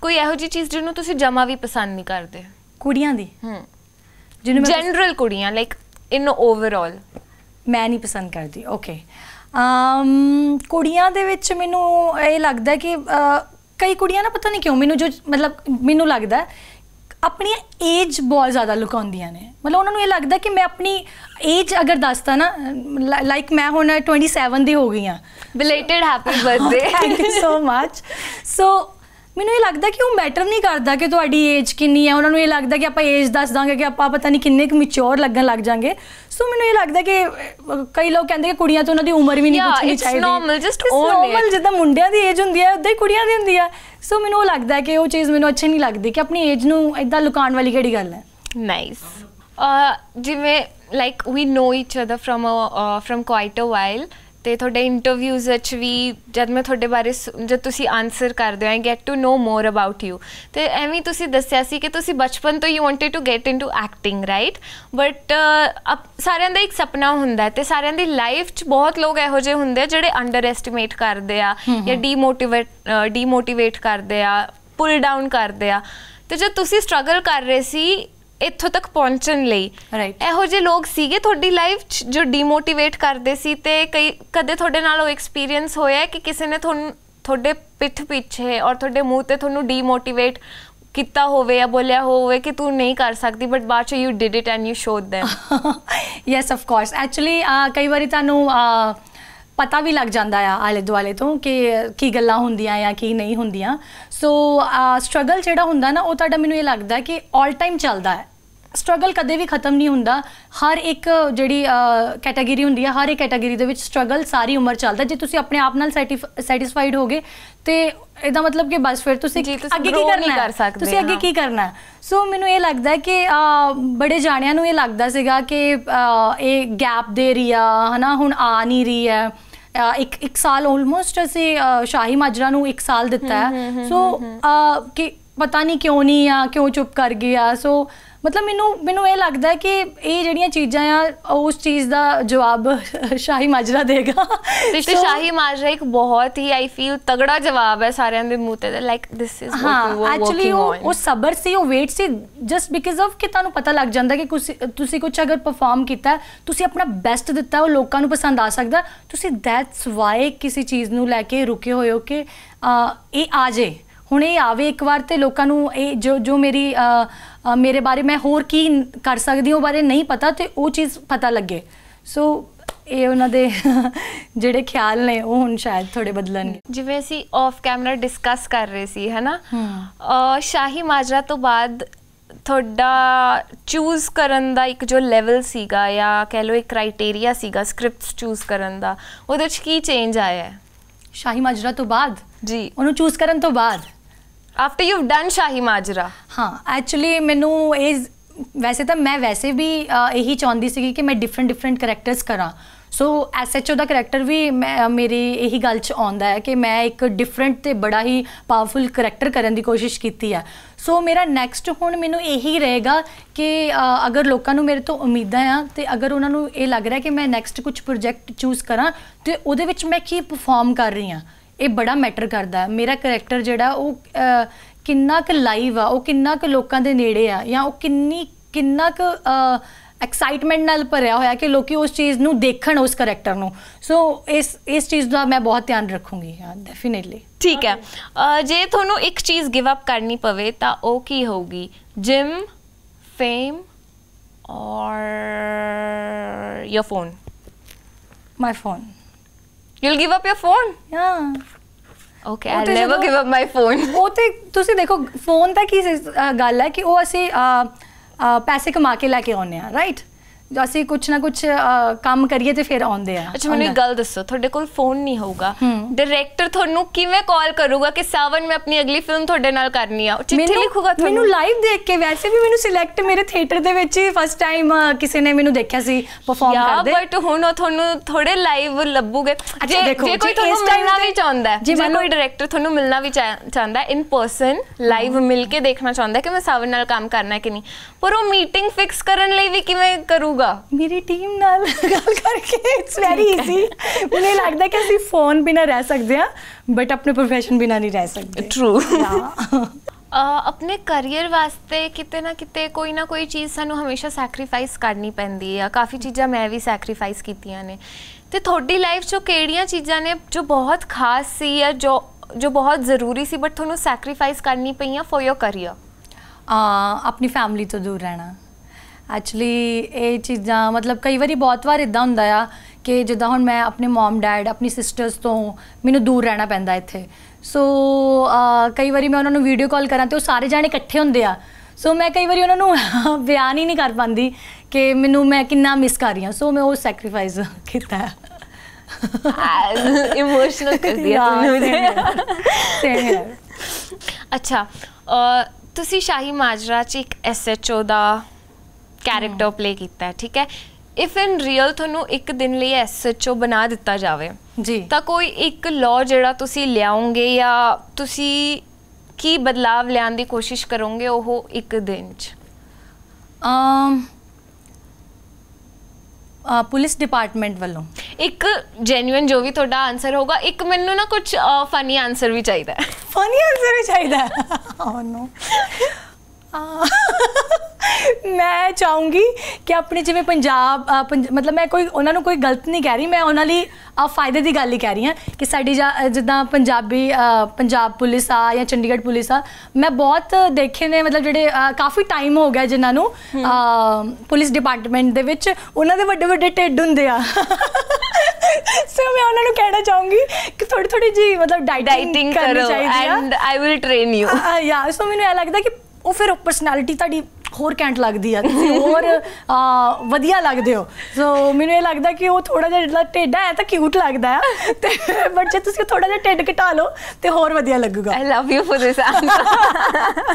ਕੋਈ ਇਹੋ ਜੀ ਚੀਜ਼ ਜਿਹਨੂੰ ਤੁਸੀਂ ਜਮਾ ਵੀ ਪਸੰਦ ਨਹੀਂ ਕਰਦੇ ਕੁੜੀਆਂ ਦੀ ਹੂੰ ਜਿਹਨੂੰ ਜਨਰਲ ਕੁੜੀਆਂ ਲਾਈਕ ਇਨ ਓਵਰਆਲ ਮੈਂ ਨਹੀਂ ਪਸੰਦ ਕਰਦੀ ਓਕੇ ਅਮ ਕੁੜੀਆਂ ਦੇ ਵਿੱਚ ਮੈਨੂੰ ਇਹ ਲੱਗਦਾ ਕਿ ਕਈ ਕੁੜੀਆਂ ਨਾ ਪਤਾ ਨਹੀਂ ਕਿਉਂ ਮੈਨੂੰ ਜੋ ਮਤਲਬ ਮੈਨੂੰ ਲੱਗਦਾ ਆਪਣੀ ਏਜ ਬਹੁਤ ਜ਼ਿਆਦਾ ਲੁਕਾਉਂਦੀਆਂ ਨੇ ਮਤਲਬ ਉਹਨਾਂ ਨੂੰ ਇਹ ਲੱਗਦਾ ਕਿ ਮੈਂ ਆਪਣੀ ਏਜ ਅਗਰ ਦੱਸਦਾ ਨਾ ਲਾਈਕ ਮੈਂ ਹੁਣ 27 ਦੀ ਹੋ ਗਈ ਆ belated happy birthday thank you so much so ਮੈਨੂੰ ਇਹ ਲੱਗਦਾ ਕਿ ਉਹ ਮੈਟਰ ਨਹੀਂ ਕਰਦਾ ਕਿ ਤੁਹਾਡੀ ਏਜ ਕਿੰਨੀ ਹੈ ਉਹਨਾਂ ਨੂੰ ਇਹ ਲੱਗਦਾ ਕਿ ਆਪਾਂ ਏਜ ਦੱਸ ਦਾਂਗੇ ਕਿ ਆਪਾਂ ਪਤਾ ਨਹੀਂ ਕਿੰਨੇ ਕੁ ਮੈਚੁਰ ਲੱਗਣ ਲੱਗ ਜਾਾਂਗੇ ਸੋ ਮੈਨੂੰ ਇਹ ਲੱਗਦਾ ਕਿ ਕਈ ਲੋਕ ਕਹਿੰਦੇ ਕਿ ਕੁੜੀਆਂ ਤੋਂ ਉਹਨਾਂ ਦੀ ਉਮਰ ਵੀ ਨਹੀਂ ਪੁੱਛਣੀ ਚਾਹੀਦੀ ਇਟਸ ਨੋਰਮਲ ਜਸਟ ਨੋਰਮਲ ਜਿੱਦਾਂ ਮੁੰਡਿਆਂ ਦੀ ਏਜ ਹੁੰਦੀ ਹੈ ਉਦਾਂ ਹੀ ਕੁੜੀਆਂ ਦੀ ਹੁੰਦੀ ਹੈ ਸੋ ਮੈਨੂੰ ਉਹ ਲੱਗਦਾ ਕਿ ਉਹ ਚੀਜ਼ ਮੈਨੂੰ ਅੱਛੀ ਨਹੀਂ ਲੱਗਦੀ ਕਿ ਆਪਣੀ ਏਜ ਨੂੰ ਇਦਾਂ ਲੁਕਾਉਣ ਵਾਲੀ ਕਿਹੜੀ ਗੱਲ ਹੈ ਨਾਈਸ ਅ ਜਿਵੇਂ like we know each other from from quite a while ਤੇ ਤੁਹਾਡੇ ਇੰਟਰਵਿਊਜ਼ ਵਿੱਚ ਵੀ ਜਦ ਮੈਂ ਤੁਹਾਡੇ ਬਾਰੇ ਜਦ ਤੁਸੀਂ ਆਨਸਰ ਕਰਦੇ ਹੋ I get to know more about you ਤੇ ਐਵੇਂ ਤੁਸੀਂ ਦੱਸਿਆ ਸੀ ਕਿ ਤੁਸੀਂ ਬਚਪਨ ਤੋਂ you wanted to get into acting right but ਸਾਰਿਆਂ ਦਾ ਇੱਕ ਸੁਪਨਾ ਹੁੰਦਾ ਹੈ ਤੇ ਸਾਰਿਆਂ ਦੀ ਲਾਈਫ 'ਚ ਬਹੁਤ ਲੋਕ ਇਹੋ ਜਿਹੇ ਹੁੰਦੇ ਆ ਜਿਹੜੇ ਅੰਡਰ ਐਸਟੀਮੇਟ ਕਰਦੇ ਆ ਜਾਂ ਡੀਮੋਟੀਵੇਟ ਡੀਮੋਟੀਵੇਟ ਕਰਦੇ ਆ ਪੁਲ ਡਾਊਨ ਕਰਦੇ ਆ ਤੇ ਜਦ ਤੁਸੀਂ ਸਟਰਗਲ ਕਰ ਰਹੇ ਸੀ ਇੱਥੋਂ ਤੱਕ ਪਹੁੰਚਣ ਲਈ ਇਹੋ ਜਿਹੇ ਲੋਕ ਸੀਗੇ ਤੁਹਾਡੀ ਲਾਈਫ 'ਚ ਜੋ ਡੀਮੋਟੀਵੇਟ ਕਰਦੇ ਸੀ ਤੇ ਕਈ ਕਦੇ ਤੁਹਾਡੇ ਨਾਲ ਉਹ ਐਕਸਪੀਰੀਅੰਸ ਹੋਇਆ ਕਿ ਕਿਸੇ ਨੇ ਤੁਹਾਨੂੰ ਤੁਹਾਡੇ ਪਿੱਠ ਪਿੱਛੇ ਔਰ ਤੁਹਾਡੇ ਮੂੰਹ ਤੇ ਤੁਹਾਨੂੰ ਡੀਮੋਟੀਵੇਟ ਕੀਤਾ ਹੋਵੇ ਜਾਂ ਬੋਲਿਆ ਹੋਵੇ ਕਿ ਤੂੰ ਨਹੀਂ ਕਰ ਸਕਦੀ ਬਟ ਬਾਅਦ ਚ you did it and you showed them yes of course actually ਕਈ ਵਾਰੀ ਤੁਹਾਨੂੰ ਪਤਾ ਵੀ ਲੱਗ ਜਾਂਦਾ ਆ ਆਲੇ ਦੁਆਲੇ ਤੋਂ ਕਿ ਕੀ ਗੱਲਾਂ ਹੁੰਦੀਆਂ ਆ ਕੀ ਨਹੀਂ ਹੁੰਦੀਆਂ ਸੋ ਸਟਰਗਲ ਜਿਹੜਾ ਹੁੰਦਾ ਨਾ ਉਹ ਤੁਹਾਡਾ ਮੈਨੂੰ ਇਹ ਲੱਗਦਾ ਕਿ 올 ਟਾਈਮ ਚੱਲਦਾ ਹੈ ਸਟਰਗਲ ਕਦੇ ਵੀ ਖਤਮ ਨਹੀਂ ਹੁੰਦਾ ਹਰ ਇੱਕ ਜਿਹੜੀ ਕੈਟਾਗਰੀ ਹੁੰਦੀ ਹੈ ਹਰ ਇੱਕ ਕੈਟਾਗਰੀ ਦੇ ਵਿੱਚ ਸਟਰਗਲ ਸਾਰੀ ਉਮਰ ਚੱਲਦਾ ਜੇ ਤੁਸੀਂ ਆਪਣੇ ਆਪ ਨਾਲ ਸੈਟੀਸਫਾਈਡ ਹੋਗੇ ਤੇ ਇਹਦਾ ਮਤਲਬ ਕਿ ਬਸ ਫਿਰ ਤੁਸੀਂ ਅੱਗੇ ਕੀ ਕਰਨਾ ਹੈ ਤੁਸੀਂ ਅੱਗੇ ਕੀ ਕਰਨਾ ਹੈ ਸੋ ਮੈਨੂੰ ਇਹ ਲੱਗਦਾ ਕਿ ਬੜੇ ਜਾਣਿਆਂ ਨੂੰ ਇਹ ਲੱਗਦਾ ਸੀਗਾ ਕਿ ਇਹ ਗੈਪ ਦੇ ਰਹੀ ਆ ਹਨਾ ਹੁਣ ਆ ਨਹੀਂ ਰਹੀ ਹੈ ਇੱਕ ਇੱਕ ਸਾਲ ਆਲਮੋਸਟ ਅਸੀਂ ਸ਼ਾਹੀ ਮਾਜਰਾ ਨੂੰ ਇੱਕ ਸਾਲ ਦਿੱਤਾ ਹੈ ਸੋ ਕਿ ਪਤਾ ਨਹੀਂ ਕਿਉਂ ਨਹੀਂ ਆ ਕਿਉਂ ਚੁੱਪ ਕਰ ਗਿਆ ਸੋ ਮਤਲਬ ਮੈਨੂੰ ਮੈਨੂੰ ਇਹ ਲੱਗਦਾ ਕਿ ਇਹ ਜਿਹੜੀਆਂ ਚੀਜ਼ਾਂ ਆ ਉਸ ਚੀਜ਼ ਦਾ ਜਵਾਬ ਸ਼ਾਹੀ ਮਾਜਰਾ ਦੇਗਾ ਤੇ ਸ਼ਾਹੀ ਮਾਜਰਾ ਇੱਕ ਬਹੁਤ ਹੀ ਆਈ ਫੀਲ ਤਗੜਾ ਜਵਾਬ ਹੈ ਸਾਰਿਆਂ ਦੇ ਮੂੰਹ ਤੇ like this is what you are working on ਉਹ ਸਬਰ ਸੀ ਉਹ ਵੇਟ ਸੀ ਜਸਟ ਬਿਕਾਜ਼ ਆਫ ਕਿ ਤੁਹਾਨੂੰ ਪਤਾ ਲੱਗ ਜਾਂਦਾ ਕਿ ਤੁਸੀਂ ਕੁਝ ਅਗਰ ਪਰਫਾਰਮ ਕੀਤਾ ਤੁਸੀਂ ਆਪਣਾ ਬੈਸਟ ਦਿੱਤਾ ਉਹ ਲੋਕਾਂ ਨੂੰ ਪਸੰਦ ਆ ਸਕਦਾ ਤੁਸੀਂ ਦੈਟਸ ਵਾਈ ਕਿਸੇ ਚੀਜ਼ ਨੂੰ ਲੈ ਕੇ ਰੁਕੇ ਹੋਏ ਹੋ ਕਿ ਇਹ ਆ ਜੇ ਹੁਣ ਇਹ ਆਵੇ ਇੱਕ ਵਾਰ ਤੇ ਲੋਕਾਂ ਨੂੰ ਇਹ ਜੋ ਜੋ ਮੇਰੀ ਮੇਰੇ ਬਾਰੇ ਮੈਂ ਹੋਰ ਕੀ ਕਰ ਸਕਦੀ ਹਾਂ ਬਾਰੇ ਨਹੀਂ ਪਤਾ ਤੇ ਉਹ ਚੀਜ਼ ਪਤਾ ਲੱਗੇ ਸੋ ਇਹ ਉਹਨਾਂ ਦੇ ਜਿਹੜੇ ਖਿਆਲ ਨੇ ਉਹ ਹੁਣ ਸ਼ਾਇਦ ਥੋੜੇ ਬਦਲਣਗੇ ਜਿਵੇਂ ਅਸੀਂ ਆਫ ਕੈਮਰਾ ਡਿਸਕਸ ਕਰ ਰਹੇ ਸੀ ਹੈਨਾ ਸ਼ਾਹੀ ਮਾਜਰਾ ਤੋਂ ਬਾਅਦ ਤੁਹਾਡਾ ਚੂਜ਼ ਕਰਨ ਦਾ ਇੱਕ ਜੋ ਲੈਵਲ ਸੀਗਾ ਜਾਂ ਕਹਿ ਲਓ ਇੱਕ ਕ੍ਰਾਈਟੇਰੀਆ ਸੀਗਾ ਸਕ੍ਰਿਪਟਸ ਚੂਜ਼ ਕਰਨ ਦਾ ਉਹਦੇ ਵਿੱਚ ਕੀ ਚੇਂਜ ਆਇਆ ਹੈ ਸ਼ਾਹੀ ਮਾਜਰਾ ਤੋਂ ਬਾਅਦ ਜੀ ਉਹਨੂੰ ਚੂਜ਼ ਕਰਨ ਤੋਂ ਬਾਅਦ after you've done Shahi Majra ਹਾਂ ਐਕਚੁਅਲੀ ਮੈਨੂੰ ਇਸ ਵੈਸੇ ਤਾਂ ਮੈਂ ਵੈਸੇ ਵੀ ਇਹੀ ਚਾਹੁੰਦੀ ਸੀ ਕਿ ਮੈਂ ਡਿਫਰੈਂਟ ਡਿਫਰੈਂਟ ਕੈਰੈਕਟਰਸ ਕਰਾਂ ਸੋ ਐਸਐਚਓ ਦਾ ਕੈਰੈਕਟਰ ਵੀ ਮੇਰੀ ਇਹੀ ਗੱਲ 'ਚ ਆਉਂਦਾ ਹੈ ਕਿ ਮੈਂ ਇੱਕ ਡਿਫਰੈਂਟ ਤੇ ਬੜਾ ਹੀ ਪਾਵਰਫੁਲ ਕੈਰੈਕਟਰ ਕਰਨ ਦੀ ਕੋਸ਼ਿਸ਼ ਕੀਤੀ ਹੈ ਸੋ ਮੇਰਾ ਨੈਕਸਟ ਹੁਣ ਮੈਨੂੰ ਇਹੀ ਰਹੇਗਾ ਕਿ ਅਗਰ ਲੋਕਾਂ ਨੂੰ ਮੇਰੇ ਤੋਂ ਉਮੀਦਾਂ ਆ ਤੇ ਅਗਰ ਉਹਨਾਂ ਨੂੰ ਇਹ ਲੱਗ ਰਿਹਾ ਕਿ ਮੈਂ ਨੈਕਸਟ ਕੁਝ ਪ੍ਰੋਜੈਕਟ ਚੂਜ਼ ਕਰਾਂ ਤੇ ਉਹਦੇ ਵਿੱਚ ਮੈਂ ਕੀ ਪਰਫਾਰਮ ਕਰ ਰਹੀ ਹਾਂ ਇਹ ਬੜਾ ਮੈਟਰ ਕਰਦਾ ਮੇਰਾ ਕੈਰੈਕਟਰ ਜਿਹੜਾ ਉਹ ਕਿੰਨਾ ਕੁ ਲਾਈਵ ਆ ਉਹ ਕਿੰਨਾ ਕੁ ਲੋਕਾਂ ਦੇ ਨੇੜੇ ਆ ਜਾਂ ਉਹ ਕਿੰਨੀ ਕਿੰਨਾ ਕੁ ਐਕਸਾਈਟਮੈਂਟ ਨਾਲ ਭਰਿਆ ਹੋਇਆ ਕਿ ਲੋਕੀ ਉਸ ਚੀਜ਼ ਨੂੰ ਦੇਖਣ ਉਸ ਕੈਰੈਕਟਰ ਨੂੰ ਸੋ ਇਸ ਇਸ ਚੀਜ਼ ਦਾ ਮੈਂ ਬਹੁਤ ਧਿਆਨ ਰੱਖੂੰਗੀ ਹਾਂ ਡੈਫੀਨਿਟਲੀ ਠੀਕ ਹੈ ਜੇ ਤੁਹਾਨੂੰ ਇੱਕ ਚੀਜ਼ ਗਿਵ ਅਪ ਕਰਨੀ ਪਵੇ ਤਾਂ ਉਹ ਕੀ ਹੋਊਗੀ gym fame or your phone my phone you'll give up your phone yeah okay I never give up my phone ਉਹ ਤੇ ਤੁਸੀਂ ਦੇਖੋ ਫੋਨ ਤਾਂ ਕੀ ਗੱਲ ਹੈ ਕਿ ਉਹ ਅਸੀਂ ਪੈਸੇ ਕਮਾ ਕੇ ਲੈ ਕੇ ਆਉਂਦੇ ਆ ਰਾਈਟ ਅਸੀਂ ਕੁਝ ਨਾ ਕੁਝ ਕੰਮ ਕਰੀਏ ਤੇ ਫਿਰ ਆਉਂਦੇ ਆ ਅੱਛਾ ਮੈਨੂੰ ਇੱਕ ਗੱਲ ਦੱਸੋ ਤੁਹਾਡੇ ਕੋਲ ਫੋਨ ਨਹੀਂ ਹੋਊਗਾ ਡਾਇਰੈਕਟਰ ਤੁਹਾਨੂੰ ਕਿਵੇਂ ਕਾਲ ਕਰੂਗਾ ਕਿ ਸਾਵਨ ਮੈਂ ਆਪਣੀ ਅਗਲੀ ਫਿਲਮ ਤੁਹਾਡੇ ਨਾਲ ਕਰਨੀ ਆ ਚਿੱਠੀ ਲਿਖੂਗਾ ਤੁਹਾਨੂੰ ਮੈਨੂੰ ਲਾਈਵ ਦੇਖ ਕੇ ਵੈਸੇ ਵੀ ਮੈਨੂੰ ਸਿਲੈਕਟ ਮੇਰੇ ਥੀਏਟਰ ਦੇ ਵਿੱਚ ਹੀ ਫਸਟ ਟਾਈਮ ਕਿਸੇ ਨੇ ਮੈਨੂੰ ਦੇਖਿਆ ਸੀ ਪਰਫਾਰਮ ਕਰਦੇ ਬਟ ਹੁਣ ਉਹ ਤੁਹਾਨੂੰ ਥੋੜੇ ਲਾਈਵ ਲੱਭੂਗੇ ਜੇ ਜੇ ਕੋਈ ਤੁਹਾਨੂੰ ਮਿਲਣਾ ਵੀ ਚਾਹੁੰਦਾ ਜੇ ਕੋਈ ਡਾਇਰੈਕਟਰ ਤੁਹਾਨੂੰ ਮਿਲਣਾ ਵੀ ਚਾਹੁੰਦਾ ਇਨ ਪਰਸਨ ਲਾਈਵ ਮਿਲ ਕੇ ਦੇਖਣਾ ਚਾਹੁੰਦਾ ਕਿ ਮੈਂ ਸਾਵਨ ਨਾਲ ਕੰਮ ਕਰਨਾ ਹੈ ਕਿ ਨਹੀਂ ਪਰ ਉਹ ਮੀਟਿੰਗ ਫਿਕਸ ਕਰਨ ਲਈ ਵੀ ਕਿਵੇਂ ਕਰੂਗਾ ਮੇਰੀ ਟੀਮ ਨਾਲ ਗੱਲ ਕਰਕੇ ਇਟਸ ਵੈਰੀ ਈਜ਼ੀ ਮੈਨੂੰ ਲੱਗਦਾ ਕਿ ਅਸੀਂ ਫੋਨ ਬਿਨਾ ਰਹਿ ਸਕਦੇ ਆ ਬਟ ਆਪਣੇ ਪ੍ਰੋਫੈਸ਼ਨ ਬਿਨਾ ਨਹੀਂ ਰਹਿ ਸਕਦੇ ਟਰੂ ਆਪਣੇ ਕੈਰੀਅਰ ਵਾਸਤੇ ਕਿਤੇ ਨਾ ਕਿਤੇ ਕੋਈ ਨਾ ਕੋਈ ਚੀਜ਼ ਸਾਨੂੰ ਹਮੇਸ਼ਾ ਸੈਕਰੀਫਾਈਸ ਕਰਨੀ ਪੈਂਦੀ ਆ ਕਾਫੀ ਚੀਜ਼ਾਂ ਮੈਂ ਵੀ ਸੈਕਰੀਫਾਈਸ ਕੀਤੀਆਂ ਨੇ ਤੇ ਤੁਹਾਡੀ ਲਾਈਫ 'ਚ ਕਿਹੜੀਆਂ ਚੀਜ਼ਾਂ ਨੇ ਜੋ ਬਹੁਤ ਖਾਸ ਸੀ ਜਾਂ ਜੋ ਜੋ ਬਹੁਤ ਜ਼ਰੂਰੀ ਸੀ ਬਟ ਤੁਹਾਨੂੰ ਸੈਕਰੀਫਾਈਸ ਕਰਨੀ ਪਈਆਂ ਫॉर ਯੋਰ ਕੈਰੀਅਰ ਆਪਣੀ ਫੈਮਿਲੀ ਤੋਂ ਦੂਰ ਰਹਿਣਾ ਐਕਚੁਅਲੀ ਇਹ ਚੀਜ਼ਾਂ ਮਤਲਬ ਕਈ ਵਾਰੀ ਬਹੁਤ ਵਾਰ ਇਦਾਂ ਹੁੰਦਾ ਆ ਕਿ ਜਿੱਦਾਂ ਹੁਣ ਮੈਂ ਆਪਣੇ ਮਮ ਡੈਡ ਆਪਣੀ ਸਿਸਟਰਸ ਤੋਂ ਮੈਨੂੰ ਦੂਰ ਰਹਿਣਾ ਪੈਂਦਾ ਇੱਥੇ ਸੋ ਕਈ ਵਾਰੀ ਮੈਂ ਉਹਨਾਂ ਨੂੰ ਵੀਡੀਓ ਕਾਲ ਕਰਾਂ ਤੇ ਉਹ ਸਾਰੇ ਜਾਣੇ ਇਕੱਠੇ ਹੁੰਦੇ ਆ ਸੋ ਮੈਂ ਕਈ ਵਾਰੀ ਉਹਨਾਂ ਨੂੰ ਬਿਆਨ ਹੀ ਨਹੀਂ ਕਰ ਪਾਉਂਦੀ ਕਿ ਮੈਨੂੰ ਮੈਂ ਕਿੰਨਾ ਮਿਸ ਕਰ ਰਹੀ ਹਾਂ ਸੋ ਮੈਂ ਉਹ ਸੈਕਰੀਫਾਈਸ ਕੀਤਾ ਹੈ इमोशनल कर दिया तुमने मुझे ਅੱਛਾ ਤੁਸੀਂ ਸ਼ਾਹੀ ਮਾਜਰਾ 'ਚ ਇੱਕ ਐਸਐਚਓ ਦਾ ਕੈਰੈਕਟਰ ਪਲੇ ਕੀਤਾ ਹੈ ਠੀਕ ਹੈ ਇਫ ਇਨ ਰੀਅਲ ਤੁਹਾਨੂੰ ਇੱਕ ਦਿਨ ਲਈ ਐਸਐਚਓ ਬਣਾ ਦਿੱਤਾ ਜਾਵੇ ਜੀ ਤਾਂ ਕੋਈ ਇੱਕ ਲਾਅ ਜਿਹੜਾ ਤੁਸੀਂ ਲਿਆਉਂਗੇ ਜਾਂ ਤੁਸੀਂ ਕੀ ਬਦਲਾਵ ਲਿਆਉਣ ਦੀ ਕੋਸ਼ਿਸ਼ ਕਰੋਗੇ ਉਹ ਇੱਕ ਦਿਨ 'ਚ ਅਮ ਪੁਲਿਸ ਡਿਪਾਰਟਮੈਂਟ ਵੱਲੋਂ ਇੱਕ ਜੈਨੂਇਨ ਜੋ ਵੀ ਤੁਹਾਡਾ ਆਨਸਰ ਹੋਗਾ ਇੱਕ ਮੈਨੂੰ ਨਾ ਕੁਝ ਫਨੀ ਆਨਸਰ ਵੀ ਚਾਹੀਦਾ ਹੈ ਫਨੀ ਆਨਸਰ ਵੀ ਚਾਹੀਦਾ ਓ ਨੋ oh ਮੈਂ ਚਾਹੂੰਗੀ ਕਿ ਆਪਣੇ ਜਿਵੇਂ ਪੰਜਾਬ ਮਤਲਬ ਮੈਂ ਕੋਈ ਉਹਨਾਂ ਨੂੰ ਕੋਈ ਗਲਤ ਨਹੀਂ ਕਹਿ ਰਹੀ ਮੈਂ ਉਹਨਾਂ ਲਈ ਆ ਫਾਇਦੇ ਦੀ ਗੱਲ ਹੀ ਕਹਿ ਰਹੀ ਹਾਂ ਕਿ ਸਾਡੀ ਜਿੱਦਾਂ ਪੰਜਾਬੀ ਪੰਜਾਬ ਪੁਲਿਸ ਆ ਜਾਂ ਚੰਡੀਗੜ੍ਹ ਪੁਲਿਸ ਆ ਮੈਂ ਬਹੁਤ ਦੇਖੇ ਨੇ ਮਤਲਬ ਜਿਹੜੇ ਕਾਫੀ ਟਾਈਮ ਹੋ ਗਿਆ ਜਿਨ੍ਹਾਂ ਨੂੰ ਪੁਲਿਸ ਡਿਪਾਰਟਮੈਂਟ ਦੇ ਵਿੱਚ ਉਹਨਾਂ ਦੇ ਵੱਡੇ ਵੱਡੇ ਟੇਡ ਹੁੰਦੇ ਆ ਸੋ ਮੈਂ ਉਹਨਾਂ ਨੂੰ ਕਹਿਣਾ ਚਾਹੂੰਗੀ ਕਿ ਥੋੜੀ ਥੋੜੀ ਜੀ ਮਤਲਬ ਡਾਈਟਿੰਗ ਕਰਨੀ ਚਾਹੀਦੀ and I will train you yeah so ਮੈਨੂੰ ਇਹ ਲੱਗਦਾ ਕਿ ਉਹ ਫਿਰ ਪਰਸਨੈਲਿਟੀ ਤੁਹਾਡੀ ਹੋਰ ਕੈਂਟ ਲੱਗਦੀ ਆ ਤੁਸੀਂ ਹੋਰ ਵਧੀਆ ਲੱਗਦੇ ਹੋ ਸੋ ਮੈਨੂੰ ਇਹ ਲੱਗਦਾ ਕਿ ਉਹ ਥੋੜਾ ਜਿਹਾ ਟੇਡਾ ਹੈ ਤਾਂ ਕਿਊਟ ਲੱਗਦਾ ਹੈ ਤੇ ਬਟ ਜੇ ਤੁਸੀਂ ਥੋੜਾ ਜਿਹਾ ਟੇਡ ਘਟਾ ਲਓ ਤੇ ਹੋਰ ਵਧੀਆ ਲੱਗੂਗਾ I love you for this answer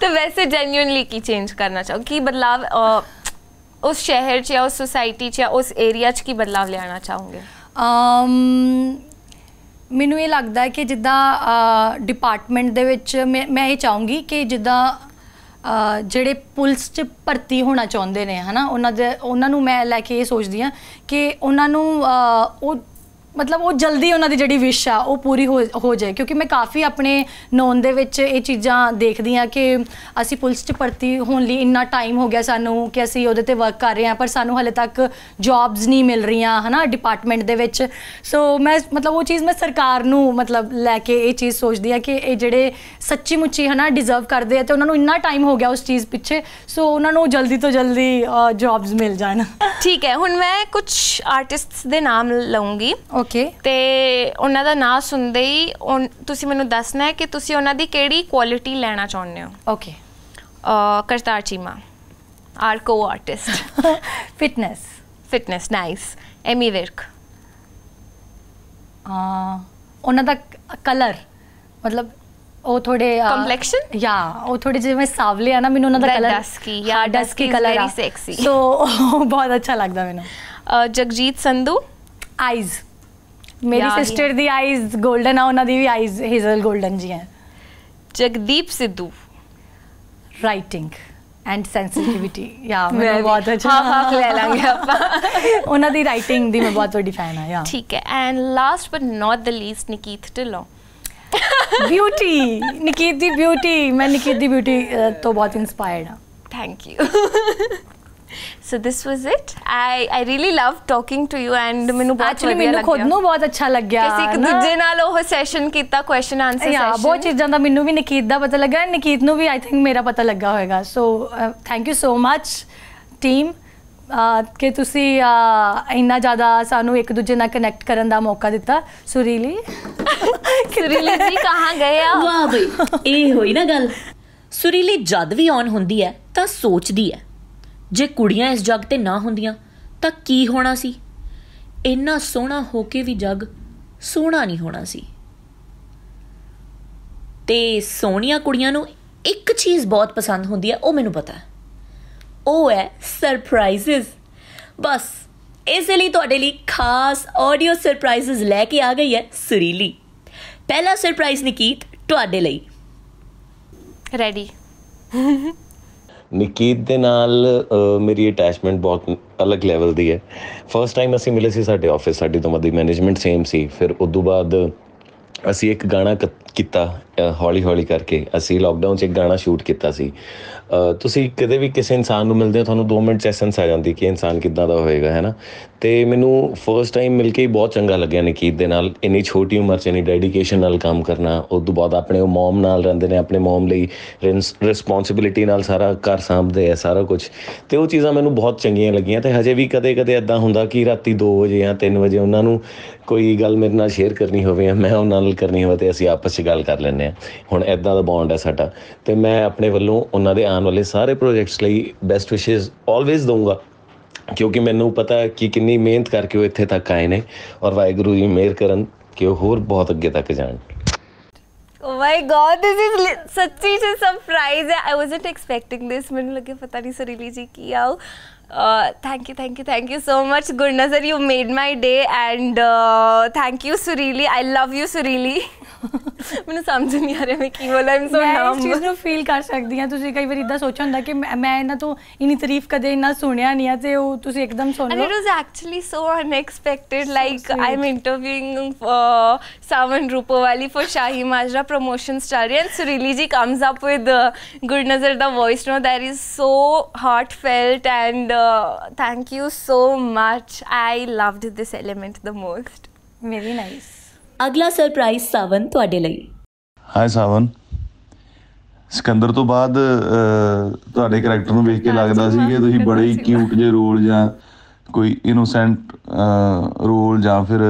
ਤੇ ਵੈਸੇ ਜੈਨੂਇਨਲੀ ਕੀ ਚੇਂਜ ਕਰਨਾ ਚਾਹੋ ਕੀ ਬਦਲਾਵ ਉਸ ਸ਼ਹਿਰ 'ਚ ਜਾਂ ਉਸ ਸੋਸਾਇਟੀ 'ਚ ਜਾਂ ਉਸ ਏਰੀਆ 'ਚ ਕੀ ਬਦਲਾਵ ਲਿਆਣਾ ਚਾਹੋਗੇ ਅਮ ਮੈਨੂੰ ਇਹ ਲੱਗਦਾ ਹੈ ਕਿ ਜਿੱਦਾਂ ਡਿਪਾਰਟਮੈਂਟ ਦੇ ਵਿੱਚ ਮੈਂ ਇਹ ਚਾਹੂੰਗੀ ਕਿ ਜਿੱਦਾਂ ਜਿਹੜੇ ਪੁਲਿਸ 'ਚ ਭਰਤੀ ਹੋਣਾ ਚਾਹੁੰਦੇ ਨੇ ਹਨਾ ਉਹਨਾਂ ਦੇ ਉਹਨਾਂ ਨੂੰ ਮੈਂ ਲੈ ਕੇ ਇਹ ਸੋਚਦੀ ਆ ਕਿ ਉਹਨਾਂ ਨੂੰ ਉਹ ਮਤਲਬ ਉਹ ਜਲਦੀ ਉਹਨਾਂ ਦੀ ਜਿਹੜੀ ਵਿਸ਼ ਆ ਉਹ ਪੂਰੀ ਹੋ ਜਾਏ ਕਿਉਂਕਿ ਮੈਂ ਕਾਫੀ ਆਪਣੇ ਨੌਨ ਦੇ ਵਿੱਚ ਇਹ ਚੀਜ਼ਾਂ ਦੇਖਦੀ ਆ ਕਿ ਅਸੀਂ ਪੁਲਿਸ 'ਚ ਭਰਤੀ ਹੋਣ ਲਈ ਇੰਨਾ ਟਾਈਮ ਹੋ ਗਿਆ ਸਾਨੂੰ ਕਿ ਅਸੀਂ ਉਹਦੇ ਤੇ ਵਰਕ ਕਰ ਰਹੇ ਆ ਪਰ ਸਾਨੂੰ ਹਲੇ ਤੱਕ ਜੌਬਸ ਨਹੀਂ ਮਿਲ ਰਹੀਆਂ ਹਨਾ ਡਿਪਾਰਟਮੈਂਟ ਦੇ ਵਿੱਚ ਸੋ ਮੈਂ ਮਤਲਬ ਉਹ ਚੀਜ਼ ਮੈਂ ਸਰਕਾਰ ਨੂੰ ਮਤਲਬ ਲੈ ਕੇ ਇਹ ਚੀਜ਼ ਸੋਚਦੀ ਆ ਕਿ ਇਹ ਜਿਹੜੇ ਸੱਚੀ ਮੁੱਚੀ ਹਨਾ ਡਿਜ਼ਰਵ ਕਰਦੇ ਆ ਤੇ ਉਹਨਾਂ ਨੂੰ ਇੰਨਾ ਟਾਈਮ ਹੋ ਗਿਆ ਉਸ ਚੀਜ਼ ਪਿੱਛੇ ਸੋ ਉਹਨਾਂ ਨੂੰ ਜਲਦੀ ਤੋਂ ਜਲਦੀ ਜੌਬਸ ਮਿਲ ਜਾਣ ਠੀਕ ਹੈ ਹੁਣ ਮੈਂ ਕੁਝ ਆਰਟਿਸਟਸ ਦੇ ਨਾਮ ਲਵਾਂਗੀ ਓਕੇ ਤੇ ਉਹਨਾਂ ਦਾ ਨਾਮ ਸੁਣਦੇ ਹੀ ਤੁਸੀਂ ਮੈਨੂੰ ਦੱਸਣਾ ਹੈ ਕਿ ਤੁਸੀਂ ਉਹਨਾਂ ਦੀ ਕਿਹੜੀ ਕੁਆਲਿਟੀ ਲੈਣਾ ਚਾਹੁੰਦੇ ਹੋ ਓਕੇ ਅ ਕਰਤਾਰ ਚੀਮਾ ਆਰਕੋ ਆਰਟਿਸਟ ਫਿਟਨੈਸ ਫਿਟਨੈਸ ਨਾਈਸ ਐਮੀ ਵਰਕ ਅ ਉਹਨਾਂ ਦਾ ਕਲਰ ਮਤਲਬ ਉਹ ਥੋੜੇ ਕੰਪਲੈਕਸ਼ਨ ਯਾ ਉਹ ਥੋੜੇ ਜਿਵੇਂ ਸਾਵਲੇ ਆ ਨਾ ਮੈਨੂੰ ਉਹਨਾਂ ਦਾ ਕਲਰ ਡਸਕੀ ਯਾ ਡਸਕੀ ਕਲਰ ਆ ਸੋ ਬਹੁਤ ਅੱਛਾ ਲੱਗਦਾ ਮੈਨੂੰ ਜਗਜੀਤ ਸੰਧੂ ਆਈਜ਼ ਮੇਰੀ ਸਿਸਟਰ ਦੀ ਆਈਜ਼ 골ਡਨ ਆ ਉਹਨਾਂ ਦੀ ਵੀ ਆਈਜ਼ ਹੇਜ਼ਲ 골ਡਨ ਜੀ ਹੈ Jagdeep Sidhu writing and sensitivity yeah ਮੈਂ ਬਹੁਤ ਅੱਛਾ ਹਾਂ ਹਾਂ ਲੈ ਲਾਂਗੇ ਆਪਾਂ ਉਹਨਾਂ ਦੀ ਰਾਈਟਿੰਗ ਦੀ ਮੈਂ ਬਹੁਤ ਵੱਡੀ ਫੈਨ ਆ ਯਾ ਠੀਕ ਹੈ and last but not the least Nikeet Dhillon beauty Nikeet ਦੀ ਬਿਊਟੀ ਮੈਂ ਨਿਕੀਤ ਦੀ ਬਿਊਟੀ ਤੋਂ ਬਹੁਤ ਇਨਸਪਾਇਰਡ ਆ thank you so this was it I I really love talking to you and ਮੈਨੂੰ ਬਹੁਤ ਐਕਚੁਅਲੀ ਮੈਨੂੰ ਖੁਦ ਨੂੰ ਬਹੁਤ ਅੱਛਾ ਲੱਗਿਆ ਕਿਸੇ ਇੱਕ ਦੂਜੇ ਨਾਲ ਉਹ ਸੈਸ਼ਨ ਕੀਤਾ ਕੁਐਸਚਨ ਆਨਸਰ ਸੈਸ਼ਨ ਯਾ ਬਹੁਤ ਚੀਜ਼ਾਂ ਦਾ ਮੈਨੂੰ ਵੀ ਨਕੀਤ ਦਾ ਪਤਾ ਲੱਗਾ ਨਕੀਤ ਨੂੰ ਵੀ ਆਈ ਥਿੰਕ ਮੇਰਾ ਪਤਾ ਲੱਗਾ ਹੋਵੇਗਾ so thank you so much team ਕਿ ਤੁਸੀਂ ਇੰਨਾ ਜ਼ਿਆਦਾ ਸਾਨੂੰ ਇੱਕ ਦੂਜੇ ਨਾਲ ਕਨੈਕਟ ਕਰਨ ਦਾ ਮੌਕਾ ਦਿੱਤਾ ਸੁਰੀਲੀ ਸੁਰੀਲੀ ਜੀ ਕਹਾਂ ਗਏ ਆ ਵਾਹ ਬਈ ਇਹ ਹੋਈ ਨਾ ਗੱਲ ਸੁਰੀਲੀ ਜਦ ਵੀ ਔਨ ਹੁੰਦੀ ਹੈ ਤਾਂ ਸੋਚਦੀ ਹੈ ਜੇ ਕੁੜੀਆਂ ਇਸ ਜੱਗ ਤੇ ਨਾ ਹੁੰਦੀਆਂ ਤਾਂ ਕੀ ਹੋਣਾ ਸੀ ਇੰਨਾ ਸੋਹਣਾ ਹੋ ਕੇ ਵੀ ਜੱਗ ਸੋਹਣਾ ਨਹੀਂ ਹੋਣਾ ਸੀ ਤੇ ਸੋਹਣੀਆਂ ਕੁੜੀਆਂ ਨੂੰ ਇੱਕ ਚੀਜ਼ ਬਹੁਤ ਪਸੰਦ ਹੁੰਦੀ ਹੈ ਉਹ ਮੈਨੂੰ ਪਤਾ ਹੈ ਉਹ ਹੈ ਸਰਪ੍ਰਾਈਜ਼ਸ ਬਸ ਇਸ ਲਈ ਤੁਹਾਡੇ ਲਈ ਖਾਸ ਆਡੀਓ ਸਰਪ੍ਰਾਈਜ਼ਸ ਲੈ ਕੇ ਆ ਗਈ ਹੈ ਸੁਰੀਲੀ ਪਹਿਲਾ ਸਰਪ੍ਰਾਈਜ਼ ਨਿਕੀਤ ਤੁਹਾਡੇ ਲਈ ਰੈਡੀ ਨਿਕੀਤ ਦੇ ਨਾਲ ਮੇਰੀ ਅਟੈਚਮੈਂਟ ਬਹੁਤ ਅਲੱਗ ਲੈਵਲ ਦੀ ਹੈ ਫਰਸਟ ਟਾਈਮ ਅਸੀਂ ਮਿਲੇ ਸੀ ਸਾਡੇ ਆਫਿਸ ਸਾਡੀ ਤੋਂ ਮਦੀ ਮੈਨੇਜਮੈਂਟ ਸੇਮ ਸੀ ਫਿਰ ਉਸ ਤੋਂ ਬਾਅਦ ਅਸੀਂ ਇੱਕ ਗਾਣਾ ਕੀਤਾ ਹੌਲੀ ਹੌਲੀ ਕਰਕੇ ਅਸੀਂ ਲੋਕਡਾਊਨ 'ਚ ਇੱਕ ਗਾਣਾ ਸ਼ੂਟ ਕੀਤਾ ਸੀ ਤੁਸੀਂ ਕਦੇ ਵੀ ਕਿਸੇ ਇਨਸਾਨ ਨੂੰ ਮਿਲਦੇ ਹੋ ਤੁਹਾਨੂੰ 2 ਮਿੰਟ 'ਚ ਸੈਂਸ ਆ ਜਾਂਦੀ ਕਿ ਇਨਸਾਨ ਕਿੱਦਾਂ ਦਾ ਹੋਏਗਾ ਹੈਨਾ ਤੇ ਮੈਨੂੰ ਫਰਸਟ ਟਾਈਮ ਮਿਲ ਕੇ ਹੀ ਬਹੁਤ ਚੰਗਾ ਲੱਗਿਆ ਨਕੀਤ ਦੇ ਨਾਲ ਇੰਨੀ ਛੋਟੀ ਉਮਰ 'ਚ ਇੰਨੀ ਡੈਡੀਕੇਸ਼ਨ ਨਾਲ ਕੰਮ ਕਰਨਾ ਉਸ ਤੋਂ ਬਾਅਦ ਆਪਣੇ ਉਹ ਮਮ ਨਾਲ ਰਹਿੰਦੇ ਨੇ ਆਪਣੇ ਮਮ ਲਈ ਰਿਸਪੌਂਸਿਬਿਲਟੀ ਨਾਲ ਸਾਰਾ ਘਰ ਸੰਭਦੇ ਆ ਸਾਰਾ ਕੁਝ ਤੇ ਉਹ ਚੀਜ਼ਾਂ ਮੈਨੂੰ ਬਹੁਤ ਚੰਗੀਆਂ ਲੱਗੀਆਂ ਤੇ ਹਜੇ ਵੀ ਕਦੇ-ਕਦੇ ਇਦਾਂ ਹੁੰਦਾ ਕਿ ਰਾਤੀ 2 ਵਜੇ ਜਾਂ 3 ਵਜੇ ਉਹਨਾਂ ਨੂੰ ਕੋਈ ਗੱਲ ਮੇਰੇ ਨਾਲ ਸ਼ੇਅਰ ਕਰਨੀ ਹੋਵੇ ਜਾਂ ਮੈਂ ਉਹਨਾਂ ਨਾਲ ਕਰਨੀ ਹੋਵੇ ਤੇ ਅਸੀਂ ਆਪਸ ਅਸੀਂ ਗੱਲ ਕਰ ਲੈਨੇ ਆ ਹੁਣ ਐਦਾਂ ਦਾ ਬੌਂਡ ਹੈ ਸਾਡਾ ਤੇ ਮੈਂ ਆਪਣੇ ਵੱਲੋਂ ਉਹਨਾਂ ਦੇ ਆਉਣ ਵਾਲੇ ਸਾਰੇ ਪ੍ਰੋਜੈਕਟਸ ਲਈ ਬੈਸਟ ਵਿਸ਼ੇਜ਼ ਆਲਵੇਜ਼ ਦਊਂਗਾ ਕਿਉਂਕਿ ਮੈਨੂੰ ਪਤਾ ਹੈ ਕਿ ਕਿੰਨੀ ਮਿਹਨਤ ਕਰਕੇ ਉਹ ਇੱਥੇ ਤੱਕ ਆਏ ਨੇ ਔਰ ਵਾਹਿਗੁਰੂ ਜੀ ਮੇਰ ਕਰਨ ਕਿ ਉਹ ਹੋਰ ਬਹੁਤ ਅੱਗੇ ਤੱਕ ਜਾਣ oh my god this is ਸੱਚੀ ਚ surprise I wasn't expecting this ਮੈਨੂੰ ਲੱਗੇ ਪਤਾ ਨਹੀਂ ਸਰੀਲੀ ਜੀ ਕੀ ਆਉ thank you thank you thank you so much ਗੁਰਨਾ sir you made my day and thank you Surili I love you Surili ਮੈਨੂੰ ਸਮਝ ਨਹੀਂ ਆ ਰਿਹਾ ਮੈਂ ਕੀ ਬੋਲਾਂ ਆਮ ਸੋ ਨਾਮ ਮੈਂ ਇਸ ਚੀਜ਼ ਨੂੰ ਫੀਲ ਕਰ ਸਕਦੀ ਆ ਤੁਸੀਂ ਕਈ ਵਾਰ ਇਦਾਂ ਸੋਚਿਆ ਹੁੰਦਾ ਕਿ ਮੈਂ ਇਹਨਾਂ ਤੋਂ ਇਨੀ ਤਾਰੀਫ ਕਦੇ ਇਨਾ ਸੁਣਿਆ ਨਹੀਂ ਆ ਤੇ ਉਹ ਤੁਸੀਂ ਇੱਕਦਮ ਸੁਣ ਲਓ it was actually so unexpected like I am interviewing for Sawan Rupowali for Shahi Majra promotion ਸਟਾਰੀ and Surili ji comes up with good ਨਜ਼ਰ ਦਾ voice no that is so heartfelt and uh, thank you so much. I loved this element the most. Very nice. ਅਗਲਾ surprise Sawan ਤੁਹਾਡੇ ਲਈ ਹਾਂ ਸਾਵਨ ਸਿਕੰਦਰ ਤੋਂ ਬਾਅਦ ਤੁਹਾਡੇ ਕੈਰੈਕਟਰ ਨੂੰ ਵੇਖ ਕੇ ਲੱਗਦਾ ਸੀ ਕਿ ਤੁਸੀਂ ਬੜੇ ਹੀ ਕਿਊਟ ਜੇ ਰੋਲ ਜਾਂ ਕੋਈ ਇਨੋਸੈਂਟ ਰੋਲ ਜਾਂ ਫਿਰ